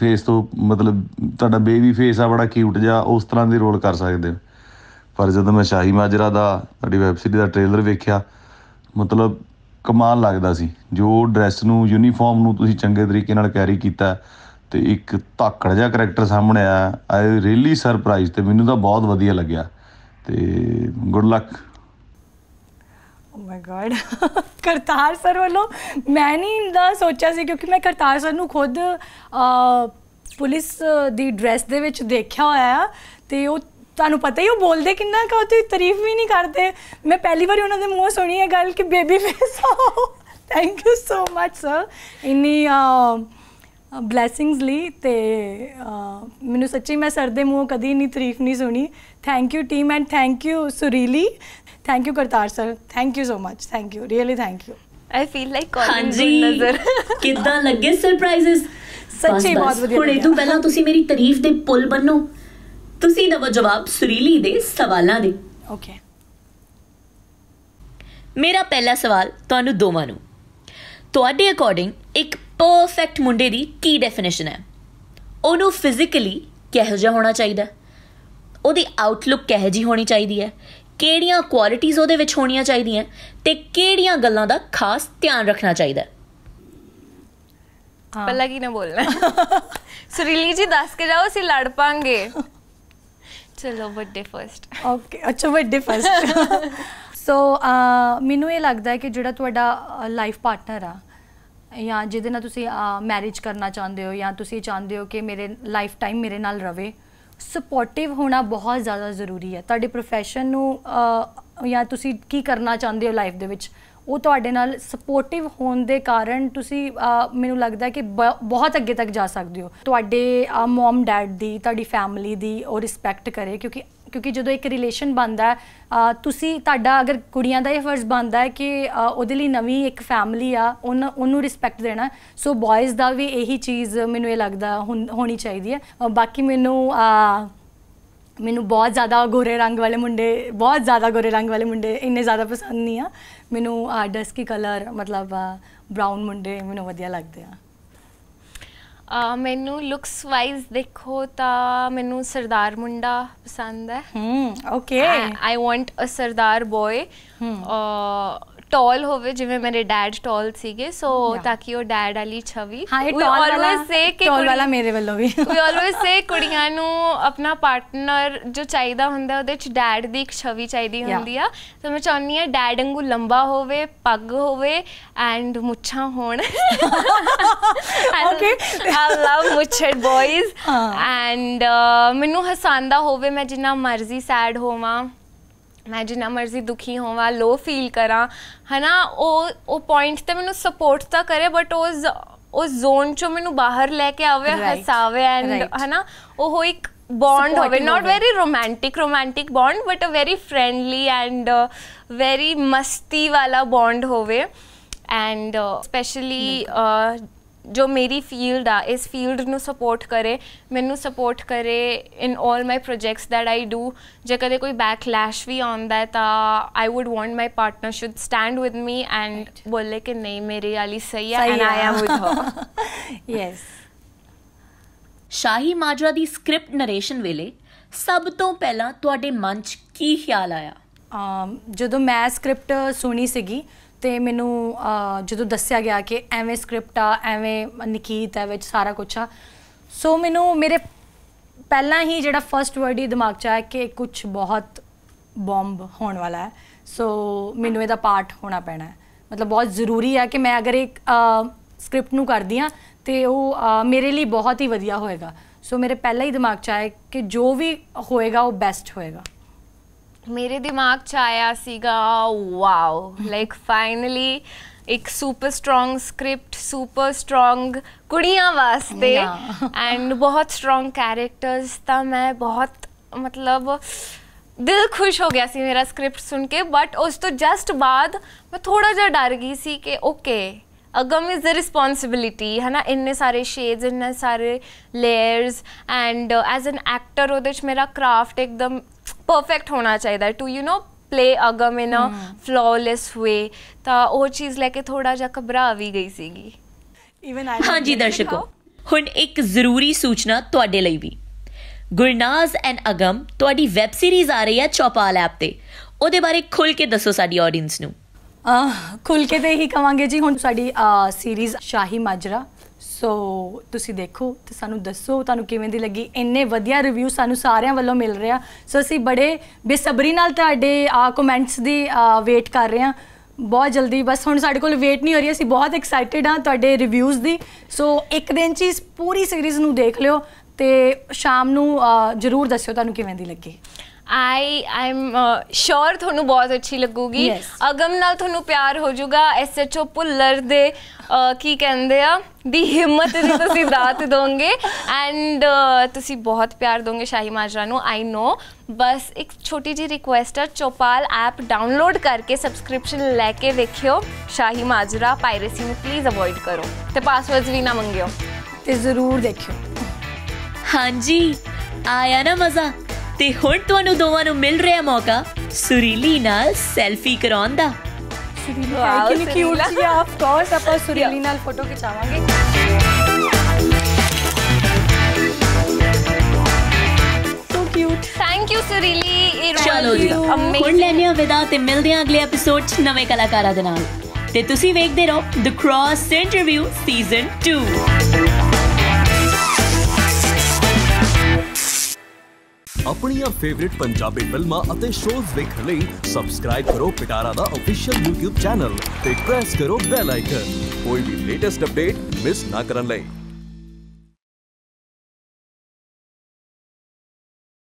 ਫੇਸ ਤੋਂ ਮਤਲਬ ਤੁਹਾਡਾ ਬੇਬੀ ਫੇਸ ਆ ਬੜਾ ਕਿਊਟ ਜਾਂ ਉਸ ਤਰ੍ਹਾਂ ਦੇ ਰੋਲ ਕਰ ਸਕਦੇ ਹੋ ਪਰ ਜਦੋਂ ਮੈਂ ਸ਼ਾਹੀ ਮਾਜਰਾ ਦਾ ਤੁਹਾਡੀ ਵੈਬ ਸੀਰੀਜ਼ ਦਾ ਟ੍ਰੇਲਰ ਵੇਖਿਆ ਮਤਲਬ ਕਮਾਲ ਲੱਗਦਾ ਸੀ ਜੋ ਡਰੈਸ ਨੂੰ ਯੂਨੀਫਾਰਮ ਨੂੰ ਤੁਸੀਂ ਚੰਗੇ ਤਰੀਕੇ ਨਾਲ ਕੈਰੀ ਕੀਤਾ ਤੇ ਇੱਕ ਧਾਕੜ ਜਿਹਾ ਕਰੈਕਟਰ ਸਾਹਮਣੇ ਆਇਆ ਆਈ ਰੀਲੀ ਸਰਪ੍ਰਾਈਜ਼ ਤੇ ਮੈਨੂੰ ਤਾਂ ਬਹੁਤ ਵਧੀਆ ਲੱਗਿਆ ਤੇ good luck oh my god Kartar sir ਵੱਲੋਂ ਮੈਂ ਨਹੀਂ ਦਾ ਸੋਚਿਆ ਸੀ ਕਿਉਂਕਿ ਮੈਂ ਕਰਤਾਰ ਸਰ ਨੂੰ ਖੁਦ ਪੁਲਿਸ ਦੀ ਡਰੈਸ ਦੇ ਵਿੱਚ ਦੇਖਿਆ ਹੋਇਆ ਆ ਤੇ ਉਹ ਤੁਹਾਨੂੰ ਪਤਾ ਹੀ ਉਹ ਬੋਲਦੇ ਕਿੰਨਾ ਕਾ ਉਹ ਤੇ ਤਾਰੀਫ ਵੀ ਨਹੀਂ ਕਰਦੇ ਮੈਂ ਪਹਿਲੀ ਵਾਰੀ ਉਹਨਾਂ ਦੇ ਮੂੰਹ ਸੁਣੀ ਹੈ ਗੱਲ ਕਿ ਬੇਬੀ ਫੇਸ ਆਓ thank you so much sir ਇਨੀ ਆ ਬਲੇਸਿੰਗਸ ਲਈ ਤੇ ਮੈਨੂੰ ਸੱਚੀ ਮੈਂ ਸਰ ਦੇ ਮੂੰਹੋਂ ਕਦੀ ਨਹੀਂ ਤਾਰੀਫ ਨਹੀਂ ਸੁਣੀ thank you team and thank you Surili thank you Kartar sir thank you so much thank you really thank you I feel like calling ਨਜ਼ਰ ਕਿੱਦਾਂ ਲੱਗੇ ਸਰਪ੍ਰਾਈਜ਼ਸ ਸੱਚੀ ਬਹੁਤ ਵਧੀਆ ਹੁਣ ਇਹ ਤੋਂ ਪਹਿਲਾਂ ਤੁਸੀਂ ਮੇਰੀ ਤਾਰੀਫ ਦੇ ਪੁੱਲ ਬੰਨੋ ਤੁਸੀਂ ਦਵੋ ਜਵਾਬ ਸੁਰੀਲੀ ਦੇ ਸਵਾਲਾਂ ਦੇ ਓਕੇ ਮੇਰਾ ਪਹਿਲਾ ਸਵਾਲ ਤੁਹਾਨੂੰ ਦੋਵਾਂ ਨੂੰ ਤੁਹਾਡੇ ਅਕੋਰਡਿੰਗ ਇੱਕ ਪਰਫੈਕਟ ਮੁੰਡੇ ਦੀ ਕੀ ਡੈਫੀਨੇਸ਼ਨ ਹੈ ਉਹਨੂੰ ਫਿਜ਼ੀਕਲੀ ਕਿਹੋ ਜਿਹਾ ਹੋਣਾ ਚਾਹੀਦਾ ਉਹਦੀ ਆਊਟਲੁੱਕ ਕਿਹੋ ਜੀ ਹੋਣੀ ਚਾਹੀਦੀ ਹੈ ਕਿਹੜੀਆਂ ਕੁਆਲਿਟੀਆਂ ਉਹਦੇ ਵਿੱਚ ਹੋਣੀਆਂ ਚਾਹੀਦੀਆਂ ਤੇ ਕਿਹੜੀਆਂ ਗੱਲਾਂ ਦਾ ਖਾਸ ਧਿਆਨ ਰੱਖਣਾ ਚਾਹੀਦਾ ਪੱਲਾ ਕੀ ਨਾ ਬੋਲਣਾ ਸੁਰੀਲੀ ਜੀ ਦੱਸ ਕੇ ਜਾਓ ਅਸੀਂ ਲੜ ਪਾਂਗੇ ਚਲੋ ਵੱਡੇ ਫਰਸਟ ਓਕੇ ਅੱਛਾ ਵੱਡੇ ਫਰਸਟ ਸੋ ਮੈਨੂੰ ਇਹ ਲੱਗਦਾ ਹੈ ਕਿ ਜਿਹੜਾ ਤੁਹਾਡਾ ਲਾਈਫ ਪਾਰਟਨਰ ਆ ਜਾਂ ਜਿਹਦੇ ਨਾਲ ਤੁਸੀਂ ਮੈਰਿਜ ਕਰਨਾ ਚਾਹੁੰਦੇ ਹੋ ਜਾਂ ਤੁਸੀਂ ਚਾਹੁੰਦੇ ਹੋ ਕਿ ਮੇਰੇ ਲਾਈਫ ਟਾਈਮ ਮੇਰੇ ਨਾਲ ਰਵੇ ਸਪੋਰਟਿਵ ਹੋਣਾ ਬਹੁਤ ਜ਼ਿਆਦਾ ਜ਼ਰੂਰੀ ਹੈ ਤੁਹਾਡੇ profession ਨੂੰ ਜਾਂ ਤੁਸੀਂ ਕੀ ਕਰਨਾ ਚਾਹੁੰਦੇ ਹੋ ਲਾਈਫ ਦੇ ਵਿੱਚ ਉਹ ਤੁਹਾਡੇ ਨਾਲ ਸਪੋਰਟਿਵ ਹੋਣ ਦੇ ਕਾਰਨ ਤੁਸੀਂ ਮੈਨੂੰ ਲੱਗਦਾ ਕਿ ਬਹੁਤ ਅੱਗੇ ਤੱਕ ਜਾ ਸਕਦੇ ਹੋ ਤੁਹਾਡੇ ਮਮ ਡੈਡ ਦੀ ਤੁਹਾਡੀ ਫੈਮਿਲੀ ਦੀ ਉਹ ਰਿਸਪੈਕਟ ਕਰੇ ਕਿਉਂਕਿ ਕਿਉਂਕਿ ਜਦੋਂ ਇੱਕ ਰਿਲੇਸ਼ਨ ਬਣਦਾ ਹੈ ਤੁਸੀਂ ਤੁਹਾਡਾ ਅਗਰ ਕੁੜੀਆਂ ਦਾ ਇਹ ਫਰਜ਼ ਬਣਦਾ ਹੈ ਕਿ ਉਹਦੇ ਲਈ ਨਵੀਂ ਇੱਕ ਫੈਮਿਲੀ ਆ ਉਹਨੂੰ ਰਿਸਪੈਕਟ ਦੇਣਾ ਸੋ ਬॉयਜ਼ ਦਾ ਵੀ ਇਹੀ ਚੀਜ਼ ਮੈਨੂੰ ਇਹ ਲੱਗਦਾ ਹੋਣੀ ਚਾਹੀਦੀ ਹੈ ਬਾਕੀ ਮੈਨੂੰ ਮੈਨੂੰ ਬਹੁਤ ਜ਼ਿਆਦਾ ਗੋਰੇ ਰੰਗ ਵਾਲੇ ਮੁੰਡੇ ਬਹੁਤ ਜ਼ਿਆਦਾ ਗੋਰੇ ਰੰਗ ਵਾਲੇ ਮੁੰਡੇ ਇੰਨੇ ਜ਼ਿਆਦਾ ਪਸੰਦ ਨਹੀਂ ਆ ਮੈਨੂੰ ਡਸਕੀ ਕਲਰ ਮਤਲਬ ਬ੍ਰਾਊਨ ਮੁੰਡੇ ਮੈਨੂੰ ਵਧੀਆ ਲੱਗਦੇ ਆ ਮੈਨੂੰ ਲੁਕਸ ਵਾਈਜ਼ ਦੇਖੋ ਤਾਂ ਮੈਨੂੰ ਸਰਦਾਰ ਮੁੰਡਾ ਪਸੰਦ ਹੈ hmm okay I want a sardar boy tall ਹੋਵੇ ਜਿਵੇਂ ਮੇਰੇ ਡੈਡ ਟਾਲ ਸੀਗੇ ਸੋ ਤਾਂ ਕਿ ਉਹ ਡੈਡ ਵਾਲੀ ਛਵੀ ਵੀ ਆਲਵੇਸ ਸੇ ਕਿ ਟਾਲ ਵਾਲਾ ਮੇਰੇ ਵੱਲੋਂ ਵੀ ਵੀ ਆਲਵੇਸ ਸੇ ਕੁੜੀਆਂ ਨੂੰ ਆਪਣਾ ਪਾਰਟਨਰ ਜੋ ਚਾਹੀਦਾ ਹੁੰਦਾ ਉਹਦੇ ਚ ਡੈਡ ਦੀ ਇੱਕ ਛਵੀ ਚਾਹੀਦੀ ਹੁੰਦੀ ਆ ਸੋ ਮੈਂ ਚਾਹੁੰਦੀ ਆ ਡੈਡ ਵਾਂਗੂ ਲੰਬਾ ਹੋਵੇ ਪੱਗ ਹੋਵੇ ਐਂਡ ਮੁੱਛਾਂ ਹੋਣ okay i love muchad boys and ਮੈਨੂੰ ਹਸਾਂਦਾ ਹੋਵੇ ਮੈਂ ਜਿੰਨਾ ਮਰਜ਼ੀ ਸੈਡ ਹੋਵਾਂ ਮੈਂ ਜਿੰਨਾ ਮਰਜ਼ੀ ਦੁਖੀ ਹੋਵਾਂ ਲੋ ਫੀਲ ਕਰਾਂ ਹਨਾ ਉਹ ਉਹ ਪੁਆਇੰਟ ਤੇ ਮੈਨੂੰ ਸਪੋਰਟ ਤਾਂ ਕਰੇ ਬਟ ਉਹ ਉਸ ਜ਼ੋਨ ਚੋਂ ਮੈਨੂੰ ਬਾਹਰ ਲੈ ਕੇ ਆਵੇ ਹਸਾਵੇ ਐਂਡ ਹਨਾ ਉਹ ਇੱਕ ਬੌਂਡ ਹੋਵੇ not very romantic romantic bond but a very friendly and very ਮਸਤੀ ਵਾਲਾ ਬੌਂਡ ਹੋਵੇ ਐਂਡ ਸਪੈਸ਼ਲੀ uh, ਜੋ ਮੇਰੀ ਫੀਲਡ ਆ ਇਸ ਫੀਲਡ ਨੂੰ ਸਪੋਰਟ ਕਰੇ ਮੈਨੂੰ ਸਪੋਰਟ ਕਰੇ in 올 my projects that I do ਜੇ ਕਦੇ ਕੋਈ ਬੈਕਲੈਸ਼ ਵੀ ਆਉਂਦਾ ਹੈ ਤਾਂ I would want my partner should stand with me and ਬੋਲੇ ਕਿ ਨਹੀਂ ਮੇਰੀ ਵਾਲੀ ਸਹੀ ਹੈ and I am with her yes Shahi Majra ਦੀ ਸਕ੍ਰਿਪਟ ਨਰੇਸ਼ਨ ਵੇਲੇ ਸਭ ਤੋਂ ਪਹਿਲਾਂ ਤੁਹਾਡੇ ਮਨ 'ਚ ਕੀ ਖਿਆਲ ਆਇਆ ਜਦੋਂ ਮੈਂ ਸਕ੍ਰਿਪਟ ਸੁਣੀ ਸੀਗੀ ਤੇ ਮੈਨੂੰ ਜਦੋਂ ਦੱਸਿਆ ਗਿਆ ਕਿ ਐਵੇਂ ਸਕ੍ਰਿਪਟ ਆ ਐਵੇਂ ਨਕੀਤ ਹੈ ਵਿੱਚ ਸਾਰਾ ਕੁਝ ਆ ਸੋ ਮੈਨੂੰ ਮੇਰੇ ਪਹਿਲਾਂ ਹੀ ਜਿਹੜਾ ਫਰਸਟ ਵਰਡ ਹੀ ਦਿਮਾਗ 'ਚ ਆਇਆ ਕਿ ਕੁਝ ਬਹੁਤ ਬੰਬ ਹੋਣ ਵਾਲਾ ਹੈ ਸੋ ਮੈਨੂੰ ਇਹਦਾ ਪਾਰਟ ਹੋਣਾ ਪੈਣਾ ਹੈ ਮਤਲਬ ਬਹੁਤ ਜ਼ਰੂਰੀ ਹੈ ਕਿ ਮੈਂ ਅਗਰ ਇੱਕ ਸਕ੍ਰਿਪਟ ਨੂੰ ਕਰਦੀ ਆ ਤੇ ਉਹ ਮੇਰੇ ਲਈ ਬਹੁਤ ਹੀ ਵਧੀਆ ਹੋਏਗਾ ਸੋ ਮੇਰੇ ਪਹਿਲਾਂ ਹੀ ਦਿਮਾਗ 'ਚ ਆਇਆ ਕਿ ਜੋ ਵੀ ਹੋਏਗਾ ਉਹ ਬੈਸਟ ਹੋਏਗਾ मेरे दिमाग च आया वाओ लाइक फाइनली एक super strong script super strong strong वास्ते एंड yeah. बहुत स्ट्रोंग कैरेक्टर्स था मैं बहुत मतलब दिल खुश हो गया सी मेरा स्क्रिप्ट सुन के बट उस तो जस्ट बाद मैं थोड़ा जहा डर गई सी कि ओके अगम इज़ द रिस्पोंसिबिलिटी है ना इन्ने सारे शेड्स इन्ने सारे layers and as an actor वो मेरा क्राफ्ट एकदम ਪਰਫੈਕਟ ਹੋਣਾ ਚਾਹੀਦਾ to you know play Agam in a flawless way ਤਾਂ ਉਹ ਚੀਜ਼ ਲੈ ਕੇ ਥੋੜਾ ਜਿਹਾ ਘਬਰਾ ਵੀ ਗਈ ਸੀਗੀ ਇਵਨ ਆਈ ਹਾਂਜੀ ਦਰਸ਼ਕੋ ਹੁਣ ਇੱਕ ਜ਼ਰੂਰੀ ਸੂਚਨਾ ਤੁਹਾਡੇ ਲਈ ਵੀ ਗੁਰਨਾਜ਼ ਐਂਡ ਅਗਮ ਤੁਹਾਡੀ ਵੈਬ ਸੀਰੀਜ਼ ਆ ਰਹੀ ਹੈ ਚੌਪਾਲ ਐਪ ਤੇ ਉਹਦੇ ਬਾਰੇ ਖੁੱਲ ਕੇ ਦੱਸੋ ਸਾਡੀ ਆਡੀਅנס ਨੂੰ ਖੁੱਲ ਕੇ ਤੇ ਹੀ ਕਵਾਂਗੇ ਜੀ ਹੁਣ ਸਾਡੀ ਸੀਰੀਜ਼ ਸ਼ਾਹੀ ਮਾਜਰਾ ਸੋ ਤੁਸੀਂ ਦੇਖੋ ਤੇ ਸਾਨੂੰ ਦੱਸੋ ਤੁਹਾਨੂੰ ਕਿਵੇਂ ਦੀ ਲੱਗੀ ਇੰਨੇ ਵਧੀਆ ਰਿਵਿਊ ਸਾਨੂੰ ਸਾਰਿਆਂ ਵੱਲੋਂ ਮਿਲ ਰਿਹਾ ਸੋ ਅਸੀਂ ਬੜੇ ਬੇਸਬਰੀ ਨਾਲ ਤੁਹਾਡੇ ਆ ਕਮੈਂਟਸ ਦੀ ਵੇਟ ਕਰ ਰਹੇ ਹਾਂ ਬਹੁਤ ਜਲਦੀ ਬਸ ਹੁਣ ਸਾਡੇ ਕੋਲ ਵੇਟ ਨਹੀਂ ਹੋ ਰਹੀ ਅਸੀਂ ਬਹੁਤ ਐਕਸਾਈਟਿਡ ਹਾਂ ਤੁਹਾਡੇ ਰਿਵਿਊਜ਼ ਦੀ ਸੋ ਇੱਕ ਦਿਨ ਚ ਇਸ ਪੂਰੀ ਸੀਰੀਜ਼ ਨੂੰ ਦੇਖ ਲਿਓ ਤੇ ਸ਼ਾਮ ਨੂੰ ਜ਼ਰੂਰ ਦੱਸਿਓ ਤੁਹਾਨੂੰ ਕਿਵੇਂ ਦੀ ਲੱਗੀ ਆਈ ਆਮ ਸ਼ੋਰ ਤੁਹਾਨੂੰ ਬਹੁਤ ਅੱਛੀ ਲੱਗੂਗੀ ਅਗਮ ਨਾਲ ਤੁਹਾਨੂੰ ਪਿਆਰ ਹੋ ਜਾਊਗਾ ਐਸਐਚਓ ਪੁੱਲਰ ਦੇ ਕੀ ਕਹਿੰਦੇ ਆ ਦੀ ਹਿੰਮਤ ਦੀ ਤੁਸੀਂ ਦਾਤ ਦੋਗੇ ਐਂਡ ਤੁਸੀਂ ਬਹੁਤ ਪਿਆਰ ਦੋਗੇ ਸ਼ਾਹੀ ਮਾਜਰਾ ਨੂੰ ਆਈ ਨੋ ਬਸ ਇੱਕ ਛੋਟੀ ਜੀ ਰਿਕੁਐਸਟ ਹੈ ਚੋਪਾਲ ਐਪ ਡਾਊਨਲੋਡ ਕਰਕੇ ਸਬਸਕ੍ਰਿਪਸ਼ਨ ਲੈ ਕੇ ਵੇਖਿਓ ਸ਼ਾਹੀ ਮਾਜਰਾ ਪਾਇਰੇਸੀ ਨੂੰ ਪਲੀਜ਼ ਅਵੋਇਡ ਕਰੋ ਤੇ ਪਾਸਵਰਡਸ ਵੀ ਨਾ ਮੰਗਿਓ ਤੇ ਜ਼ਰੂਰ ਦੇਖਿਓ ਹਾਂਜੀ ਆਇਆ ਨਾ ਮਜ਼ਾ ਤੇ ਹੁਣ ਤੁਹਾਨੂੰ ਦੋਵਾਂ ਨੂੰ ਮਿਲ ਰਿਹਾ ਮੌਕਾ ਸੁਰੀਲੀ ਨਾਲ ਸੈਲਫੀ ਕਰਾਉਣ ਦਾ ਵਾਓ ਕਿੰਨੀ ਕਿਊਟ ਸੀ ਆਫ ਕੋਰਸ ਆਪਾਂ ਸੁਰੀਲੀ ਨਾਲ ਫੋਟੋ ਖਿਚਾਵਾਂਗੇ so cute thank you Surili it ਚਲੋ ਜੀ ਹੁਣ ਲੈਨੇ ਵਿਦਾ ਤੇ ਮਿਲਦੇ ਆ ਅਗਲੇ ਐਪੀਸੋਡ 'ਚ ਨਵੇਂ ਕਲਾਕਾਰਾਂ ਦੇ ਨਾਲ ਤੇ ਤੁਸੀਂ ਵੇਖਦੇ ਰਹੋ ਦ ਕ੍ਰਾਸ ਇੰਟਰਵਿਊ ਸੀਜ਼ਨ 2 ਆਪਣੀਆਂ ਫੇਵਰਿਟ ਪੰਜਾਬੀ ਫਿਲਮਾਂ ਅਤੇ ਸ਼ੋਜ਼ ਦੇਖਣ ਲਈ ਸਬਸਕ੍ਰਾਈਬ ਕਰੋ ਪਿਟਾਰਾ ਦਾ ਅਫੀਸ਼ੀਅਲ YouTube ਚੈਨਲ ਤੇ ਪ੍ਰੈਸ ਕਰੋ ਬੈਲ ਆਈਕਨ ਕੋਈ ਵੀ ਲੇਟੈਸਟ ਅਪਡੇਟ ਮਿਸ ਨਾ ਕਰਨ ਲਈ